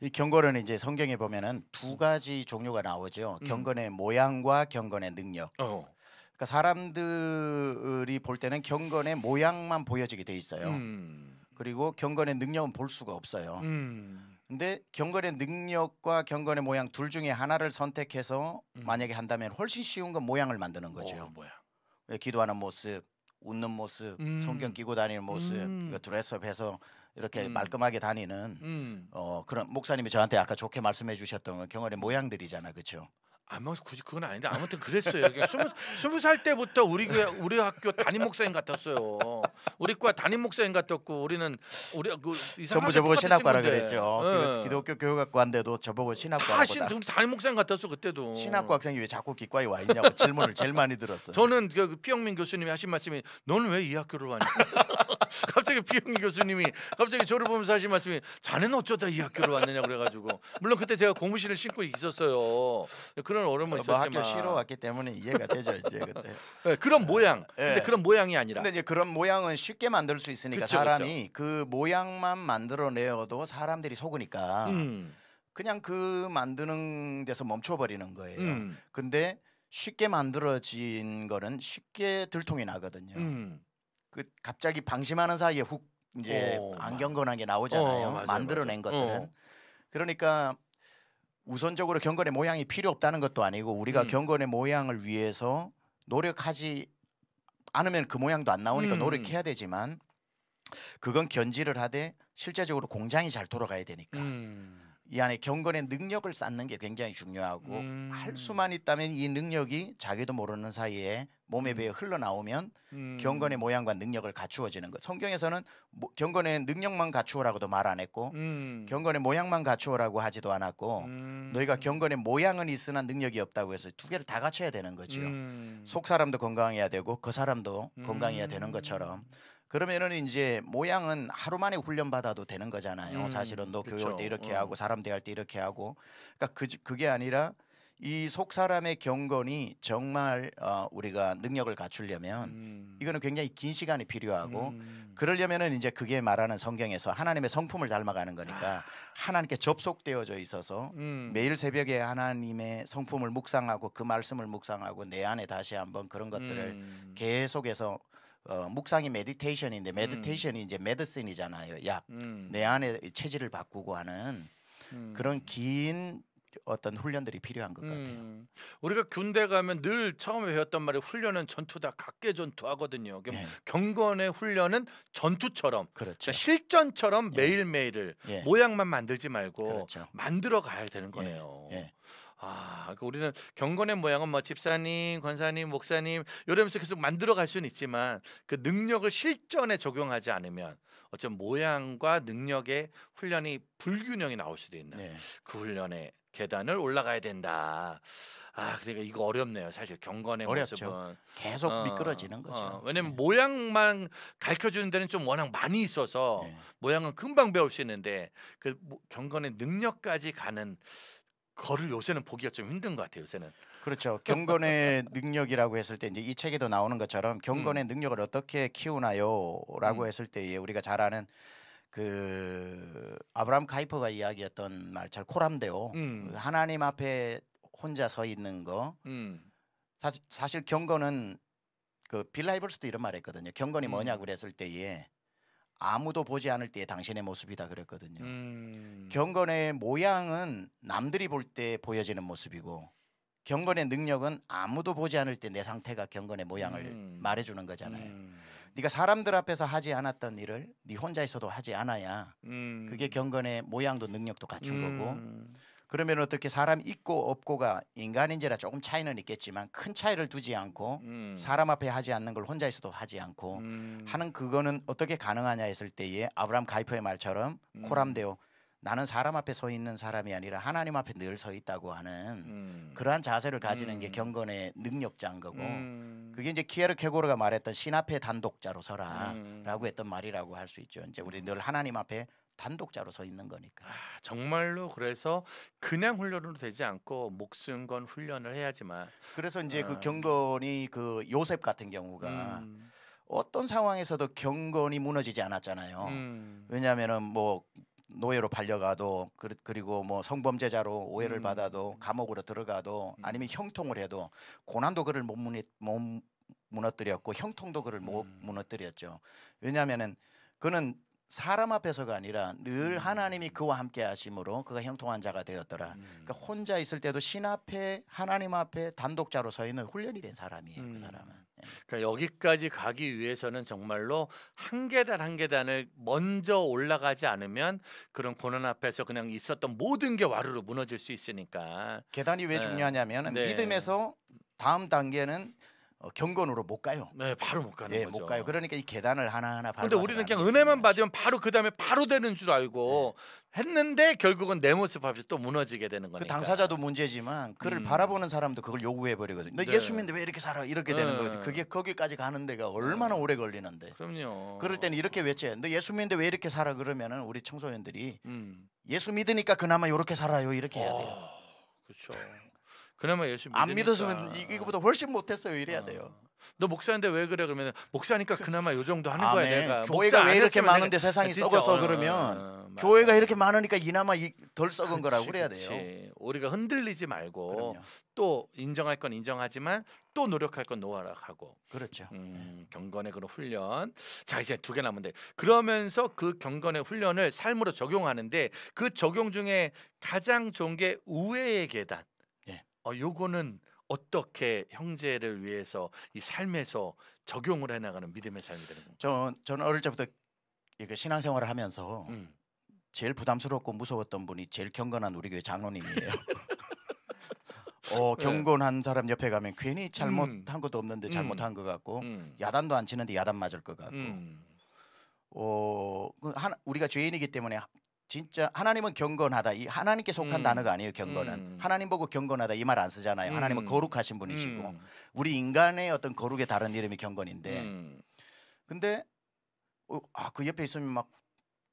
이 경건은 이제 성경에 보면은 두 음. 가지 종류가 나오죠. 음. 경건의 모양과 경건의 능력. 어. 그러니까 사람들이 볼 때는 경건의 모양만 보여지게 돼 있어요. 음. 그리고 경건의 능력은 볼 수가 없어요. 음. 근데 경건의 능력과 경건의 모양 둘 중에 하나를 선택해서 음. 만약에 한다면 훨씬 쉬운 건 모양을 만드는 거죠. 오, 모양. 예, 기도하는 모습, 웃는 모습, 음. 성경 끼고 다니는 모습, 음. 이거 드레스업해서 이렇게 음. 말끔하게 다니는 음. 어, 그런 목사님이 저한테 아까 좋게 말씀해 주셨던 경월의 모양들이잖아, 그렇죠? 아마 굳이 그건 아닌데 아무튼 그랬어요. 스무 스무 살 때부터 우리 교회 우리 학교 담임 목사님 같았어요. 우리 과 담임 목사님 같았고 우리는 우리 그 전부 저보고 신학과라 그랬죠. 네. 기독교 교육학과인데도 저보고 신학과다. 신 담임 목사님 같았어 그때도. 신학과 학생이 왜 자꾸 기과에 와 있냐고 질문을 제일 많이 들었어요. 저는 그, 그 피영민 교수님이 하신 말씀이 너는 왜 이 학교를 왔냐. 갑자기 피영민 교수님이 갑자기 저를 보면서 하신 말씀이 자네는 어쩌다 이 학교를 왔느냐 그래가지고 물론 그때 제가 고무신을 신고 있었어요. 그런 오랫동 오름은 뭐 있었지 학교 쉬러 왔기 때문에 이해가 되죠 이제 그때 네, 그런 네. 모양 근데 네. 그런 모양이 아니라 근데 이제 그런 모양은 쉽게 만들 수 있으니까 그쵸, 사람이 그쵸. 그 모양만 만들어내어도 사람들이 속으니까 음. 그냥 그 만드는 데서 멈춰버리는 거예요 음. 근데 쉽게 만들어진 거는 쉽게 들통이 나거든요 음. 그 갑자기 방심하는 사이에 훅 이제 안경건하게 나오잖아요 어, 맞아요, 만들어낸 맞아요. 것들은 어. 그러니까 우선적으로 경건의 모양이 필요 없다는 것도 아니고 우리가 음. 경건의 모양을 위해서 노력하지 않으면 그 모양도 안 나오니까 음. 노력해야 되지만 그건 견지를 하되 실제적으로 공장이 잘 돌아가야 되니까 음. 이 안에 경건의 능력을 쌓는 게 굉장히 중요하고 음. 할 수만 있다면 이 능력이 자기도 모르는 사이에 몸에 배에 음. 흘러나오면 음. 경건의 모양과 능력을 갖추어지는 것. 성경에서는 뭐, 경건의 능력만 갖추어라고도 말 안 했고 음. 경건의 모양만 갖추어라고 하지도 않았고 음. 너희가 경건의 모양은 있으나 능력이 없다고 해서 두 개를 다 갖춰야 되는 거지요. 음. 속 사람도 건강해야 되고 그 사람도 건강해야 되는 것처럼 그러면은 이제 모양은 하루 만에 훈련 받아도 되는 거잖아요. 음, 사실은 너 그쵸. 교육 때 이렇게 어. 하고 사람 대할 때 이렇게 하고 그러니까 그 그게 아니라 이 속 사람의 경건이 정말 어, 우리가 능력을 갖추려면 음. 이거는 굉장히 긴 시간이 필요하고 음. 그러려면은 이제 그게 말하는 성경에서 하나님의 성품을 닮아가는 거니까 아. 하나님께 접속되어져 있어서 음. 매일 새벽에 하나님의 성품을 묵상하고 그 말씀을 묵상하고 내 안에 다시 한번 그런 것들을 음. 계속해서 어, 묵상이 메디테이션인데 메디테이션이 음. 이제 메디슨이잖아요 약. 음. 내 안에 체질을 바꾸고 하는 음. 그런 긴 어떤 훈련들이 필요한 것 같아요. 음. 우리가 군대 가면 늘 처음에 배웠던 말이 훈련은 전투다. 각계 전투하거든요. 예. 경건의 훈련은 전투처럼 그렇죠. 그러니까 실전처럼 예. 매일매일을 예. 모양만 만들지 말고 그렇죠. 만들어 가야 되는 거네요. 예. 예. 아, 그 우리는 경건의 모양은 뭐 집사님, 권사님, 목사님 이러면서 계속 만들어 갈 수는 있지만 그 능력을 실전에 적용하지 않으면 어쩜 모양과 능력의 훈련이 불균형이 나올 수도 있는 네. 그 훈련의 계단을 올라가야 된다. 아, 그러니까 이거 어렵네요. 사실 경건의 어렵죠. 모습은 계속 어, 미끄러지는 거죠. 어, 왜냐면 네. 모양만 가르쳐 주는 데는 좀 워낙 많이 있어서 네. 모양은 금방 배울 수 있는데 그 경건의 능력까지 가는 거를 요새는 보기가 좀 힘든 것 같아요. 요새는 그렇죠. 경건의 능력이라고 했을 때 이제 이 책에도 나오는 것처럼 경건의 음. 능력을 어떻게 키우나요라고 음. 했을 때에 우리가 잘 아는 그 아브라함 카이퍼가 이야기했던 말처럼 코람데오 음. 그 하나님 앞에 혼자 서 있는 거 음. 사실, 사실 경건은 그 빌라이벌스도 이런 말했거든요. 경건이 뭐냐고 음. 그랬을 때에 아무도 보지 않을 때 당신의 모습이다 그랬거든요. 음... 경건의 모양은 남들이 볼 때 보여지는 모습이고 경건의 능력은 아무도 보지 않을 때 내 상태가 경건의 모양을 음... 말해주는 거잖아요. 음... 네가 사람들 앞에서 하지 않았던 일을 네혼자있어도 하지 않아야 음. 그게 경건의 모양도 능력도 갖춘 거고 음. 그러면 어떻게 사람 있고 없고가 인간인지라 조금 차이는 있겠지만 큰 차이를 두지 않고 음. 사람 앞에 하지 않는 걸 혼자 있어도 하지 않고 음. 하는 그거는 어떻게 가능하냐 했을 때에 아브라함 가이퍼의 말처럼 음. 코람데오 나는 사람 앞에 서 있는 사람이 아니라 하나님 앞에 늘 서 있다고 하는 음. 그러한 자세를 가지는 게 음. 경건의 능력자인 거고 음. 그게 이제 키에르케고르가 말했던 신 앞에 단독자로 서라라고 했던 말이라고 할 수 있죠. 이제 우리 늘 하나님 앞에 단독자로 서 있는 거니까. 아, 정말로 그래서 그냥 훈련으로 되지 않고 목숨 건 훈련을 해야지만. 그래서 이제 그 아. 그 경건이 그 요셉 같은 경우가 음. 어떤 상황에서도 경건이 무너지지 않았잖아요. 음. 왜냐하면은 뭐 노예로 팔려가도 그, 그리고 뭐 성범죄자로 오해를 음. 받아도 감옥으로 들어가도 음. 아니면 형통을 해도 고난도 그를 못, 무니, 못 무너뜨렸고 형통도 그를 못 음. 무너뜨렸죠. 왜냐하면은 그는 사람 앞에서가 아니라 늘 음. 하나님이 그와 함께 하심으로 그가 형통한 자가 되었더라. 음. 그러니까 혼자 있을 때도 신 앞에 하나님 앞에 단독자로 서 있는 훈련이 된 사람이에요. 그 음. 그 사람은. 예. 그러니까 여기까지 가기 위해서는 정말로 한 계단 한 계단을 먼저 올라가지 않으면 그런 고난 앞에서 그냥 있었던 모든 게 와르르 무너질 수 있으니까. 계단이 왜 어. 중요하냐면 네. 믿음에서 다음 단계는 어, 경건으로 못 가요. 네, 바로 못 가는 네, 거죠. 못 가요. 그러니까 이 계단을 하나하나 밟아. 근데 우리는 그냥 은혜만 받으면 바로 그다음에 바로 되는 줄 알고 네. 했는데 결국은 내 모습 앞에서 또 무너지게 되는 그 거니까. 그 당사자도 문제지만 그를 음. 바라보는 사람도 그걸 요구해 버리거든요. 너 네. 예수 믿는데 왜 이렇게 살아? 이렇게 되는 네. 거거든. 그게 거기까지 가는 데가 얼마나 네. 오래 걸리는데. 그럼요. 그럴 때는 이렇게 외쳐요. 너 예수 믿는데 왜 이렇게 살아? 그러면은 우리 청소년들이 음. 예수 믿으니까 그나마 이렇게 살아요. 이렇게 해야 돼요. 어, 그렇죠. 그나마 열심히 안믿었으면 이, 거보다 훨씬 못했어요 이래야 어. 돼요. 너 목사인데 왜 그래 그러면 목사니까 그나마 요 정도 하는 거야 아 내가 교회가 왜 이렇게 많은데 세상이 진 썩어서 어, 그러면 어, 교회가 이렇게 많으니까 이나마 이, 덜 썩은 그치, 거라고 그래야 그치. 돼요. 우리가 흔들리지 말고 그럼요. 또 인정할 건 인정하지만 또 노력할 건 노력하고 그렇죠. 음, 경건의 그런 훈련. 자 이제 두 개 남은데 그러면서 그 경건의 훈련을 삶으로 적용하는데 그 적용 중에 가장 좋은 게 우회의 계단. 어, 요거는 어떻게 형제를 위해서 이 삶에서 적용을 해나가는 믿음의 삶이 되는 건가요? 전 저는 어릴 때부터 그 신앙생활을 하면서 음. 제일 부담스럽고 무서웠던 분이 제일 경건한 우리 교회 장로님이에요. 어, 경건한 네. 사람 옆에 가면 괜히 음. 잘못한 것도 없는데 음. 잘못한 음. 것 같고 음. 야단도 안 치는데 야단 맞을 것 같고 음. 어, 그 한, 우리가 죄인이기 때문에 진짜 하나님은 경건하다. 이 하나님께 속한 음. 단어가 아니에요. 경건은 음. 하나님 보고 경건하다 이 말 안 쓰잖아요. 음. 하나님은 거룩하신 분이시고 음. 우리 인간의 어떤 거룩의 다른 이름이 경건인데, 음. 근데 어, 아그 옆에 있으면 막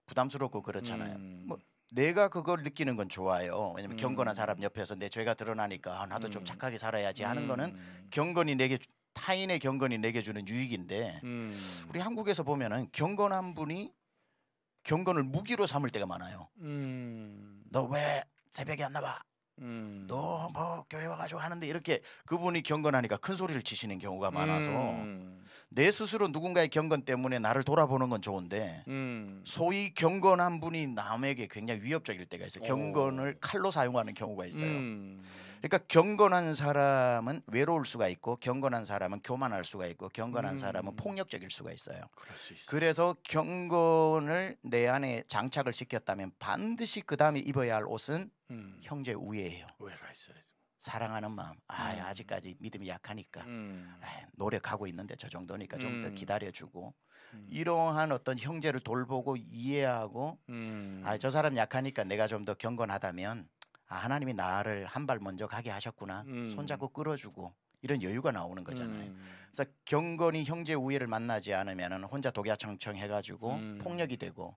부담스럽고 그렇잖아요. 음. 뭐 내가 그걸 느끼는 건 좋아요. 왜냐면 경건한 사람 옆에서 내 죄가 드러나니까 아, 나도 좀 착하게 살아야지 하는 거는 경건이 내게 타인의 경건이 내게 주는 유익인데 우리 한국에서 보면은 경건한 분이 경건을 무기로 삼을 때가 많아요. 음. 너왜 새벽에 안 나와? 음. 너뭐 교회 와가지고 하는데 이렇게 그분이 경건하니까 큰 소리를 치시는 경우가 많아서 음. 내 스스로 누군가의 경건 때문에 나를 돌아보는 건 좋은데 음. 소위 경건한 분이 남에게 굉장히 위협적일 때가 있어요. 경건을 칼로 사용하는 경우가 있어요. 음. 그러니까 경건한 사람은 외로울 수가 있고 경건한 사람은 교만할 수가 있고 경건한 음. 사람은 폭력적일 수가 있어요. 그래서 경건을 내 안에 장착을 시켰다면 반드시 그 다음에 입어야 할 옷은 음. 형제 우애예요. 우애가 있어야 사랑하는 마음. 아, 음. 아직까지 믿음이 약하니까 음. 아, 노력하고 있는데 저 정도니까 좀더 음. 기다려주고 음. 이러한 어떤 형제를 돌보고 이해하고 음. 아, 저 사람 약하니까 내가 좀 더 경건하다면 아, 하나님이 나를 한 발 먼저 가게 하셨구나. 음. 손잡고 끌어주고 이런 여유가 나오는 거잖아요. 음. 그래서 경건이 형제 우애를 만나지 않으면은 혼자 독야청청 해가지고 음. 폭력이 되고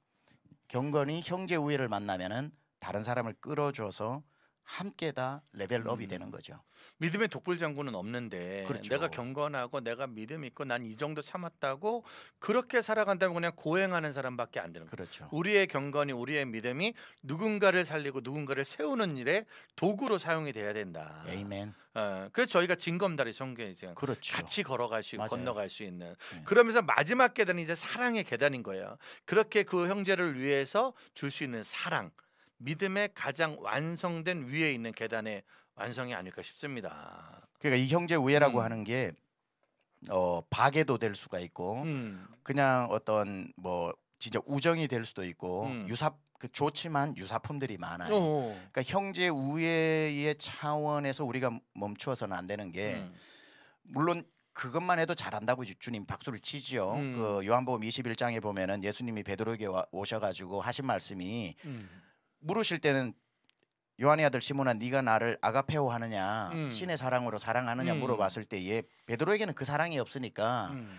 경건이 형제 우애를 만나면은 다른 사람을 끌어줘서 함께 다 레벨업이 음. 되는 거죠. 믿음의 독불 장군은 없는데 그렇죠. 내가 경건하고 내가 믿음 있고 난 이 정도 참았다고 그렇게 살아간다면 그냥 고행하는 사람밖에 안 되는 거죠. 그렇죠. 우리의 경건이 우리의 믿음이 누군가를 살리고 누군가를 세우는 일에 도구로 사용이 돼야 된다. 에이맨. 어, 그래서 저희가 진검다리 성경 이제 그렇죠. 같이 걸어갈 수 있고 건너갈 수 있는 네. 그러면서 마지막 계단이 이제 사랑의 계단인 거예요. 그렇게 그 형제를 위해서 줄 수 있는 사랑 믿음의 가장 완성된 위에 있는 계단의 완성이 아닐까 싶습니다. 그러니까 이 형제 우애라고 음. 하는 게 어, 박애도 될 수가 있고 음. 그냥 어떤 뭐 진짜 우정이 될 수도 있고 음. 유사 그 좋지만 유사품들이 많아요. 오. 어. 그러니까 형제 우애의 차원에서 우리가 멈추어서는 안 되는 게 음. 물론 그것만 해도 잘한다고 주님 박수를 치지요. 음. 그 요한복음 21장에 보면은 예수님이 베드로에게 오셔가지고 하신 말씀이 음. 물으실 때는 요한의 아들 시몬아 네가 나를 아가페오 하느냐 음. 신의 사랑으로 사랑하느냐 음. 물어봤을 때에 베드로에게는 그 사랑이 없으니까 음.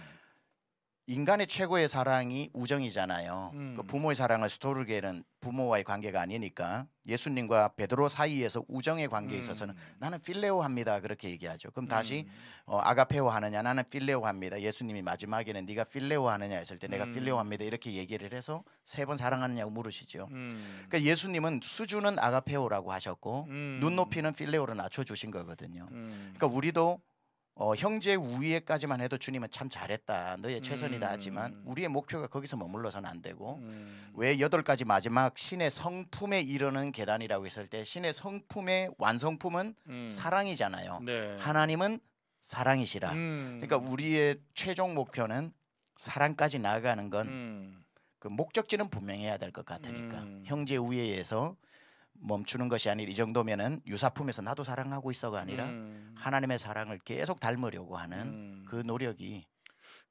인간의 최고의 사랑이 우정이잖아요. 음. 그 부모의 사랑을 스토르게는 부모와의 관계가 아니니까 예수님과 베드로 사이에서 우정의 관계에 있어서는 음. 나는 필레오 합니다. 그렇게 얘기하죠. 그럼 다시 음. 어, 아가페오 하느냐 나는 필레오 합니다. 예수님이 마지막에는 네가 필레오 하느냐 했을 때 내가 음. 필레오 합니다. 이렇게 얘기를 해서 세 번 사랑하느냐고 물으시죠. 음. 그러니까 예수님은 수준은 아가페오라고 하셨고 음. 눈높이는 필레오로 낮춰 주신 거거든요. 그러니까 우리도 어, 형제 우위에까지만 해도 주님은 참 잘했다. 너의 최선이다 하지만 음. 우리의 목표가 거기서 머물러서는 안 되고 음. 왜 여덟 가지 마지막 신의 성품에 이르는 계단이라고 했을 때 신의 성품의 완성품은 음. 사랑이잖아요. 네. 하나님은 사랑이시라. 음. 그러니까 우리의 최종 목표는 사랑까지 나아가는 건그 음. 목적지는 분명해야 될 것 같으니까 형제 우위에서 멈추는 것이 아니라 이 정도면은 유사품에서 나도 사랑하고 있어가 아니라 음. 하나님의 사랑을 계속 닮으려고 하는 음. 그 노력이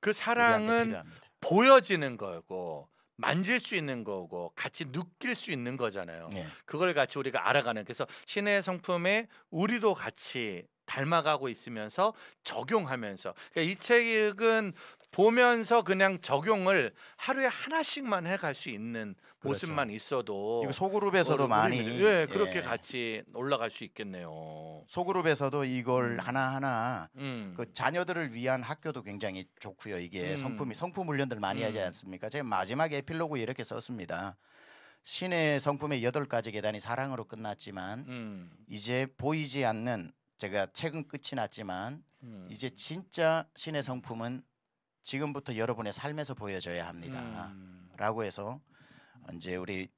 그 사랑은 보여지는 거고 만질 수 있는 거고 같이 느낄 수 있는 거잖아요. 네. 그걸 같이 우리가 알아가는 그래서 신의 성품에 우리도 같이 닮아가고 있으면서 적용하면서 그러니까 이 책은 보면서 그냥 적용을 하루에 하나씩만 해갈 수 있는 그렇죠. 모습만 있어도 이거 소그룹에서도 어, 많이 예, 예, 그렇게 같이 올라갈 수 있겠네요. 소그룹에서도 이걸 음. 하나하나 음. 그 자녀들을 위한 학교도 굉장히 좋고요. 이게 음. 성품이 성품 훈련들 많이 음. 하지 않습니까? 제가 마지막 에필로그에 이렇게 썼습니다. 신의 성품의 여덟 가지 계단이 사랑으로 끝났지만 음. 이제 보이지 않는 제가 책은 끝이 났지만 음. 이제 진짜 신의 성품은 지금부터 여러분의 삶에서 보여져야 합니다. 음. 라고 해서 이제 우리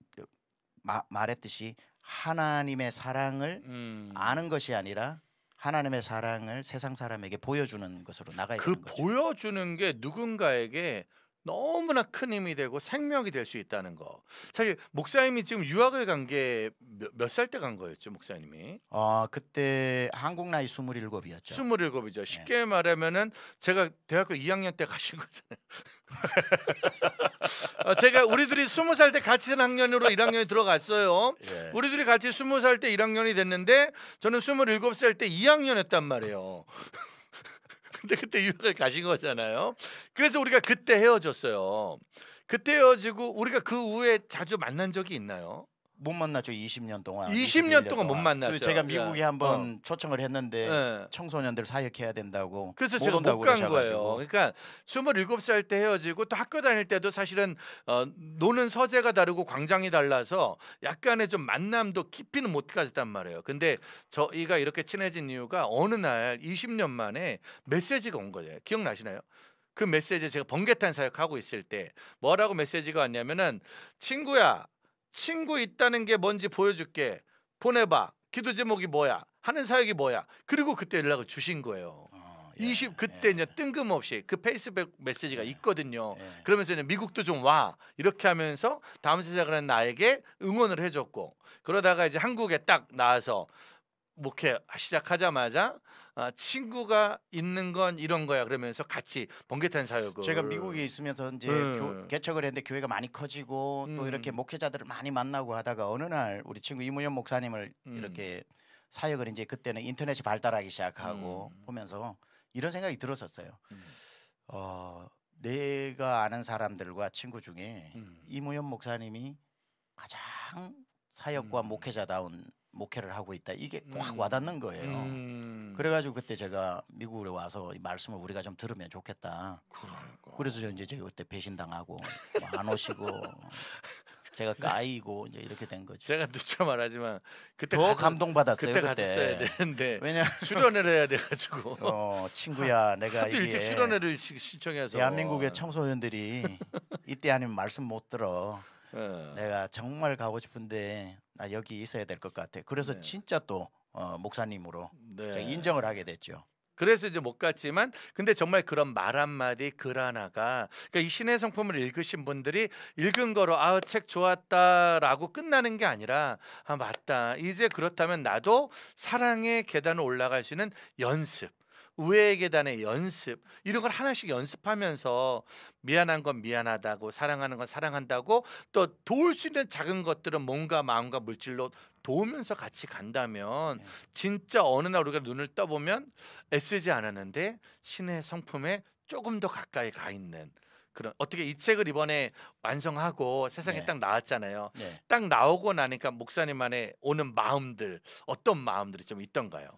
마, 말했듯이 하나님의 사랑을 음. 아는 것이 아니라 하나님의 사랑을 세상 사람에게 보여주는 것으로 나가야 그 되는 거죠. 그 보여주는 게 누군가에게 너무나 큰 힘이 되고 생명이 될 수 있다는 거. 사실 목사님이 지금 유학을 간 게 몇 살 때 간 거였죠, 목사님이? 아, 그때 한국 나이 스물일곱이었죠 스물일곱이죠 예. 쉽게 네. 말하면은 제가 대학교 2학년 때 가신 거잖아요. 어, 제가 우리 들이 스무 살때 같은 학년으로 1학년이 들어갔어요. 예. 우리 들이 같이 스무 살때 1학년이 됐는데 저는 스물일곱 살 때2학년했단 말이에요. 근데 그때 유학을 가신 거잖아요. 그래서 우리가 그때 헤어졌어요. 그때 헤어지고 우리가 그 후에 자주 만난 적이 있나요? 못 만났죠 20년 동안. 20년 동안 못 만났어요. 제가 미국에 야. 예. 한번 어. 초청을 했는데 네. 청소년들 사역해야 된다고 그래서 못 온다고 못간 거예요. 그러니까 27살 때 헤어지고 또 학교 다닐 때도 사실은 어, 노는 서재가 다르고 광장이 달라서 약간의 좀 만남도 깊이는 못 가졌단 말이에요. 근데 저희가 이렇게 친해진 이유가 어느 날 20년 만에 메시지가 온 거예요. 기억나시나요? 그 메시지 제가 번개탄 사역하고 있을 때 뭐라고 메시지가 왔냐면은 친구야 친구 있다는 게 뭔지 보여줄게. 보내봐. 기도 제목이 뭐야? 하는 사역이 뭐야? 그리고 그때 연락을 주신 거예요. 어, 예, 20 그때 예. 이제 뜬금없이 그 페이스북 메시지가 예, 있거든요. 예. 그러면서 이제 미국도 좀 와 이렇게 하면서 다음 세상을 나에게 응원을 해줬고 그러다가 이제 한국에 딱 나와서 목회 시작하자마자 아, 친구가 있는 건 이런 거야 그러면서 같이 번개탄 사역을 제가 미국에 있으면서 이제 음. 교, 개척을 했는데 교회가 많이 커지고 음. 또 이렇게 목회자들을 많이 만나고 하다가 어느 날 우리 친구 이무현 목사님을 음. 이렇게 사역을 이제 그때는 인터넷이 발달하기 시작하고 음. 보면서 이런 생각이 들었었어요. 음. 어, 내가 아는 사람들과 친구 중에 음. 이무현 목사님이 가장 사역과 목회자다운 목회를 하고 있다. 이게 확 음. 와닿는 거예요. 음. 그래가지고 그때 제가 미국에 와서 이 말씀을 우리가 좀 들으면 좋겠다. 그러니까. 그래서 이제 제가 그때 배신당하고 뭐 안 오시고 제가 까이고 이제 이렇게 된 거죠. 제가 누차 말하지만 그때 더 감동받았어요. 그때, 그때. 어야 되는데 왜냐 수련회를 해야 돼가지고. 어 친구야 내가 이게 수련회를 신청해서 대한민국의 청소년들이 이때 아니면 말씀 못들 어. 내가 정말 가고 싶은데 나 아, 여기 있어야 될 것 같아. 그래서 네. 진짜 또 어, 목사님으로 네. 인정을 하게 됐죠. 그래서 이제 못 갔지만 근데 정말 그런 말 한마디 글 하나가 그러니까 이 신의 성품을 읽으신 분들이 읽은 거로 아책 좋았다라고 끝나는 게 아니라 아 맞다 이제 그렇다면 나도 사랑의 계단을 올라갈 수 있는 연습 우회 계단의 연습 이런 걸 하나씩 연습하면서 미안한 건 미안하다고 사랑하는 건 사랑한다고 또 도울 수 있는 작은 것들은 몸과 마음과 물질로 도우면서 같이 간다면 네. 진짜 어느 날 우리가 눈을 떠보면 애쓰지 않았는데 신의 성품에 조금 더 가까이 가 있는 그런 어떻게 이 책을 이번에 완성하고 세상에 네. 딱 나왔잖아요. 네. 딱 나오고 나니까 목사님만의 오는 마음들 어떤 마음들이 좀 있던가요?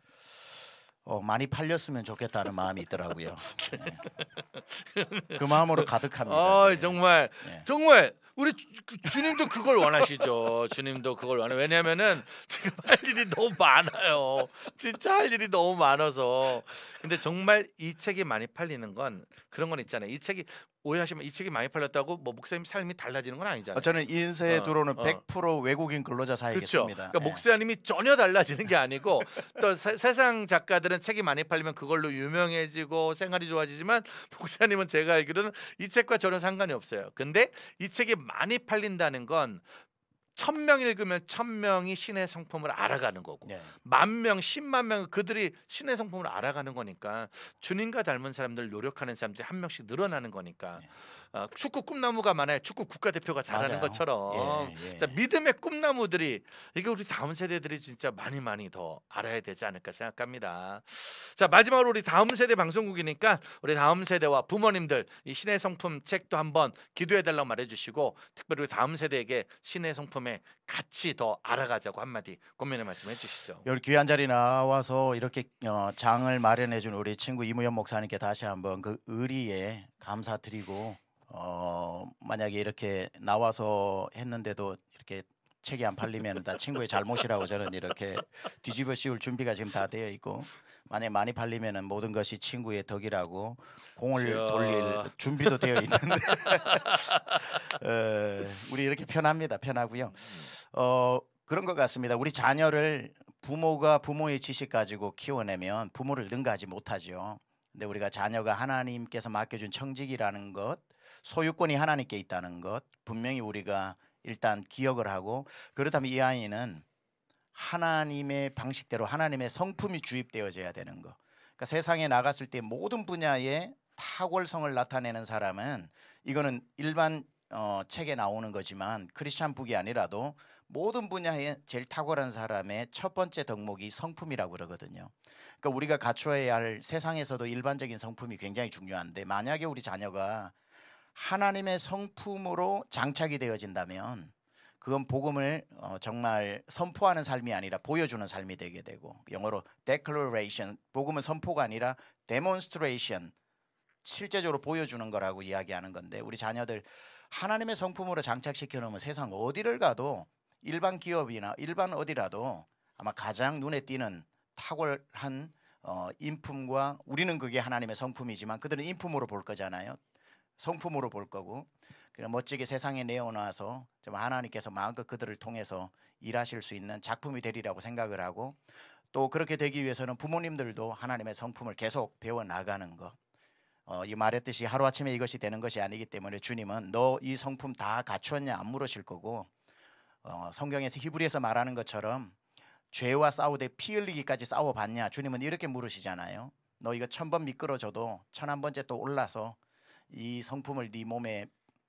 어, 많이 팔렸으면 좋겠다는 마음이 있더라고요. 네. 그 마음으로 가득합니다. 어, 네. 정말 네. 정말 우리 주, 그 주님도 그걸 원하시죠. 주님도 그걸 원해. 왜냐면은 지금 할 일이 너무 많아요. 진짜 할 일이 너무 많아서. 근데 정말 이 책이 많이 팔리는 건 그런 건 있잖아요. 이 책이 오해하시면 이 책이 많이 팔렸다고 뭐 목사님 삶이 달라지는 건 아니잖아요. 어, 저는 인쇄에 어, 들어오는 어. 100% 외국인 근로자 사이겠습니다. 그렇죠. 그러니까 예. 목사님이 전혀 달라지는 게 아니고 또 세, 상 작가들은 책이 많이 팔리면 그걸로 유명해지고 생활이 좋아지지만 목사님은 제가 알기로는 이 책과 전혀 상관이 없어요. 근데 이 책이 많이 팔린다는 건 천명 읽으면 천명이 신의 성품을 알아가는 거고 네. 만명 십만 명 그들이 신의 성품을 알아가는 거니까 주님과 닮은 사람들 노력하는 사람들이 한 명씩 늘어나는 거니까 네. 어, 축구 꿈나무가 많아요. 축구 국가대표가 잘하는 맞아요. 것처럼 예, 예. 자, 믿음의 꿈나무들이 이게 우리 다음 세대들이 진짜 많이 많이 더 알아야 되지 않을까 생각합니다. 자 마지막으로 우리 다음 세대 방송국이니까 우리 다음 세대와 부모님들 이 신의 성품 책도 한번 기도해 달라고 말해주시고 특별히 우리 다음 세대에게 신의 성품에 같이 더 알아가자고 한마디 고민을 말씀해 주시죠. 여기 귀한 자리 나와서 이렇게 어, 장을 마련해 준 우리 친구 이무현 목사님께 다시 한번 그 의리에 감사드리고 어 만약에 이렇게 나와서 했는데도 이렇게 책이 안 팔리면 다 친구의 잘못이라고 저는 이렇게 뒤집어 씌울 준비가 지금 다 되어 있고 만약 에 많이 팔리면 모든 것이 친구의 덕이라고 공을 저... 돌릴 준비도 되어 있는데 어, 우리 이렇게 편합니다 편하고요 어 그런 것 같습니다 우리 자녀를 부모가 부모의 지식 가지고 키워내면 부모를 능가하지 못하죠 근데 우리가 자녀가 하나님께서 맡겨준 청직이라는 것 소유권이 하나님께 있다는 것 분명히 우리가 일단 기억을 하고 그렇다면 이 아이는 하나님의 방식대로 하나님의 성품이 주입되어져야 되는 것. 그러니까 세상에 나갔을 때 모든 분야에 탁월성을 나타내는 사람은 이거는 일반 어, 책에 나오는 거지만 크리스찬 북이 아니라도 모든 분야에 제일 탁월한 사람의 첫 번째 덕목이 성품이라고 그러거든요. 그러니까 우리가 갖추어야 할 세상에서도 일반적인 성품이 굉장히 중요한데 만약에 우리 자녀가 하나님의 성품으로 장착이 되어진다면 그건 복음을 어, 정말 선포하는 삶이 아니라 보여주는 삶이 되게 되고 영어로 declaration 복음은 선포가 아니라 demonstration 실제적으로 보여주는 거라고 이야기하는 건데 우리 자녀들 하나님의 성품으로 장착시켜 놓으면 세상 어디를 가도 일반 기업이나 일반 어디라도 아마 가장 눈에 띄는 탁월한 어, 인품과 우리는 그게 하나님의 성품이지만 그들은 인품으로 볼 거잖아요. 성품으로 볼 거고 그냥 멋지게 세상에 내어놔서 좀 하나님께서 마음껏 그들을 통해서 일하실 수 있는 작품이 되리라고 생각을 하고 또 그렇게 되기 위해서는 부모님들도 하나님의 성품을 계속 배워 나가는 것. 어, 이 말했듯이 하루아침에 이것이 되는 것이 아니기 때문에 주님은 너 이 성품 다 갖추었냐 안 물으실 거고 어, 성경에서 히브리에서 말하는 것처럼 죄와 싸우되 피 흘리기까지 싸워봤냐 주님은 이렇게 물으시잖아요. 너 이거 천 번 미끄러져도 천 한 번째 또 올라서 이 성품을 네 몸에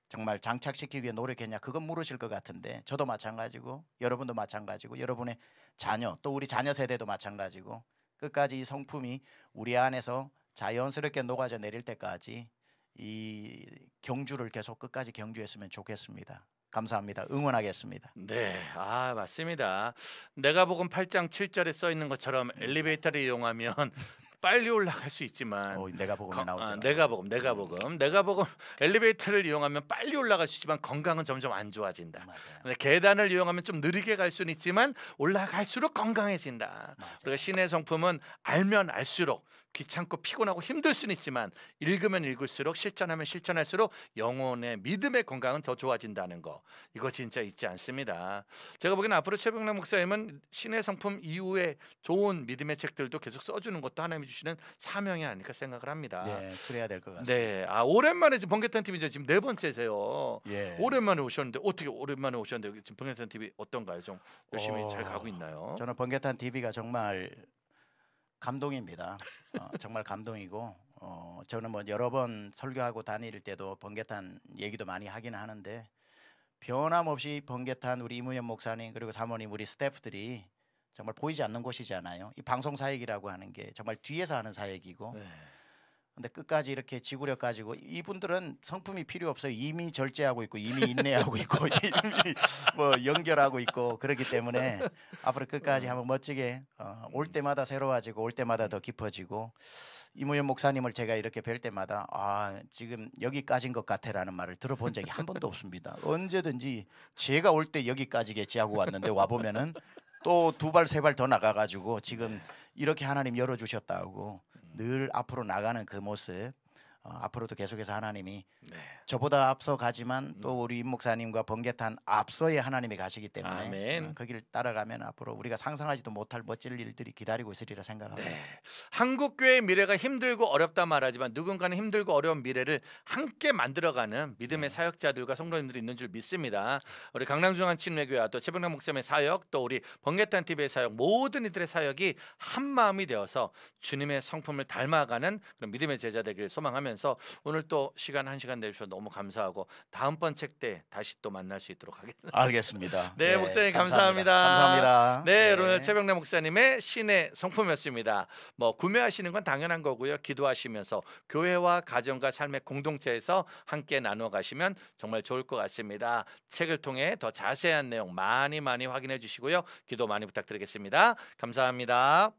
정말 장착시키기 위해 노력했냐 그건 물으실 것 같은데 저도 마찬가지고 여러분도 마찬가지고 여러분의 자녀 또 우리 자녀 세대도 마찬가지고 끝까지 이 성품이 우리 안에서 자연스럽게 녹아져 내릴 때까지 이 경주를 계속 끝까지 경주했으면 좋겠습니다. 감사합니다. 응원하겠습니다. 네, 아 맞습니다. 내가 보건 8장 7절에 써 있는 것처럼 엘리베이터를 이용하면 빨리 올라갈 수 있지만 어, 내가 보고 나오잖아. 아, 내가 보고 내가 복음, 내가 복음 엘리베이터를 이용하면 빨리 올라갈 수 있지만 건강은 점점 안 좋아진다. 맞아 계단을 이용하면 좀 느리게 갈 수는 있지만 올라갈수록 건강해진다. 맞아요. 우리가 신의 성품은 알면 알수록 귀찮고 피곤하고 힘들 수는 있지만 읽으면 읽을수록 실천하면 실천할수록 영혼의 믿음의 건강은 더 좋아진다는 거 이거 진짜 잊지 않습니다. 제가 보기에는 앞으로 최병남 목사님은 신의 성품 이후에 좋은 믿음의 책들도 계속 써주는 것도 하나님이 주시는 사명이 아닐까 생각을 합니다. 네, 그래야 될 것 같습니다. 네, 아 오랜만에 지금 번개탄 TV죠. 지금 네 번째세요. 예. 오랜만에 오셨는데 어떻게 오랜만에 오셨는데 지금 번개탄 TV 어떤가요? 좀 열심히 어... 잘 가고 있나요? 저는 번개탄 TV가 정말 감동입니다. 어, 정말 감동이고 어, 저는 뭐 여러 번 설교하고 다닐 때도 번개탄 얘기도 많이 하긴 하는데 변함없이 번개탄 우리 이무현 목사님 그리고 사모님 우리 스태프들이 정말 보이지 않는 곳이잖아요. 이 방송 사역이라고 하는 게 정말 뒤에서 하는 사역이고 네. 근데 끝까지 이렇게 지구력 가지고 이분들은 성품이 필요 없어요. 이미 절제하고 있고 이미 인내하고 있고 이미 뭐 연결하고 있고 그렇기 때문에 앞으로 끝까지 한번 멋지게 어, 올 때마다 새로워지고 올 때마다 더 깊어지고 이무현 목사님을 제가 이렇게 뵐 때마다 아 지금 여기까지인 것 같아라는 말을 들어본 적이 한 번도 없습니다. 언제든지 제가 올 때 여기까지겠지 하고 왔는데 와 보면은 또 두 발 세 발 더 나가가지고 지금 이렇게 하나님 열어주셨다고 늘 앞으로 나가는 그 모습 어, 앞으로도 계속해서 하나님이 네. 저보다 앞서 가지만 음. 또 우리 임 목사님과 번개탄 앞서의 하나님이 가시기 때문에 아멘. 어, 거기를 따라가면 앞으로 우리가 상상하지도 못할 멋질 일들이 기다리고 있으리라 생각합니다. 네. 한국 교회의 미래가 힘들고 어렵다 말하지만 누군가는 힘들고 어려운 미래를 함께 만들어가는 믿음의 네. 사역자들과 성도님들이 있는 줄 믿습니다. 우리 강남중앙친례교회와 또 최병남 목사님의 사역 또 우리 번개탄 TV의 사역 모든 이들의 사역이 한 마음이 되어서 주님의 성품을 닮아가는 그런 믿음의 제자 되길 소망하면서 드면서 오늘 또 시간 한 시간 내주셔서 너무 감사하고 다음번 책 때 다시 또 만날 수 있도록 하겠습니다. 알겠습니다. 네, 네 목사님 감사합니다. 감사합니다. 감사합니다. 네, 네, 오늘 최병래 목사님의 신의 성품이었습니다. 뭐 구매하시는 건 당연한 거고요. 기도하시면서 교회와 가정과 삶의 공동체에서 함께 나누어 가시면 정말 좋을 것 같습니다. 책을 통해 더 자세한 내용 많이 많이 확인해 주시고요. 기도 많이 부탁드리겠습니다. 감사합니다.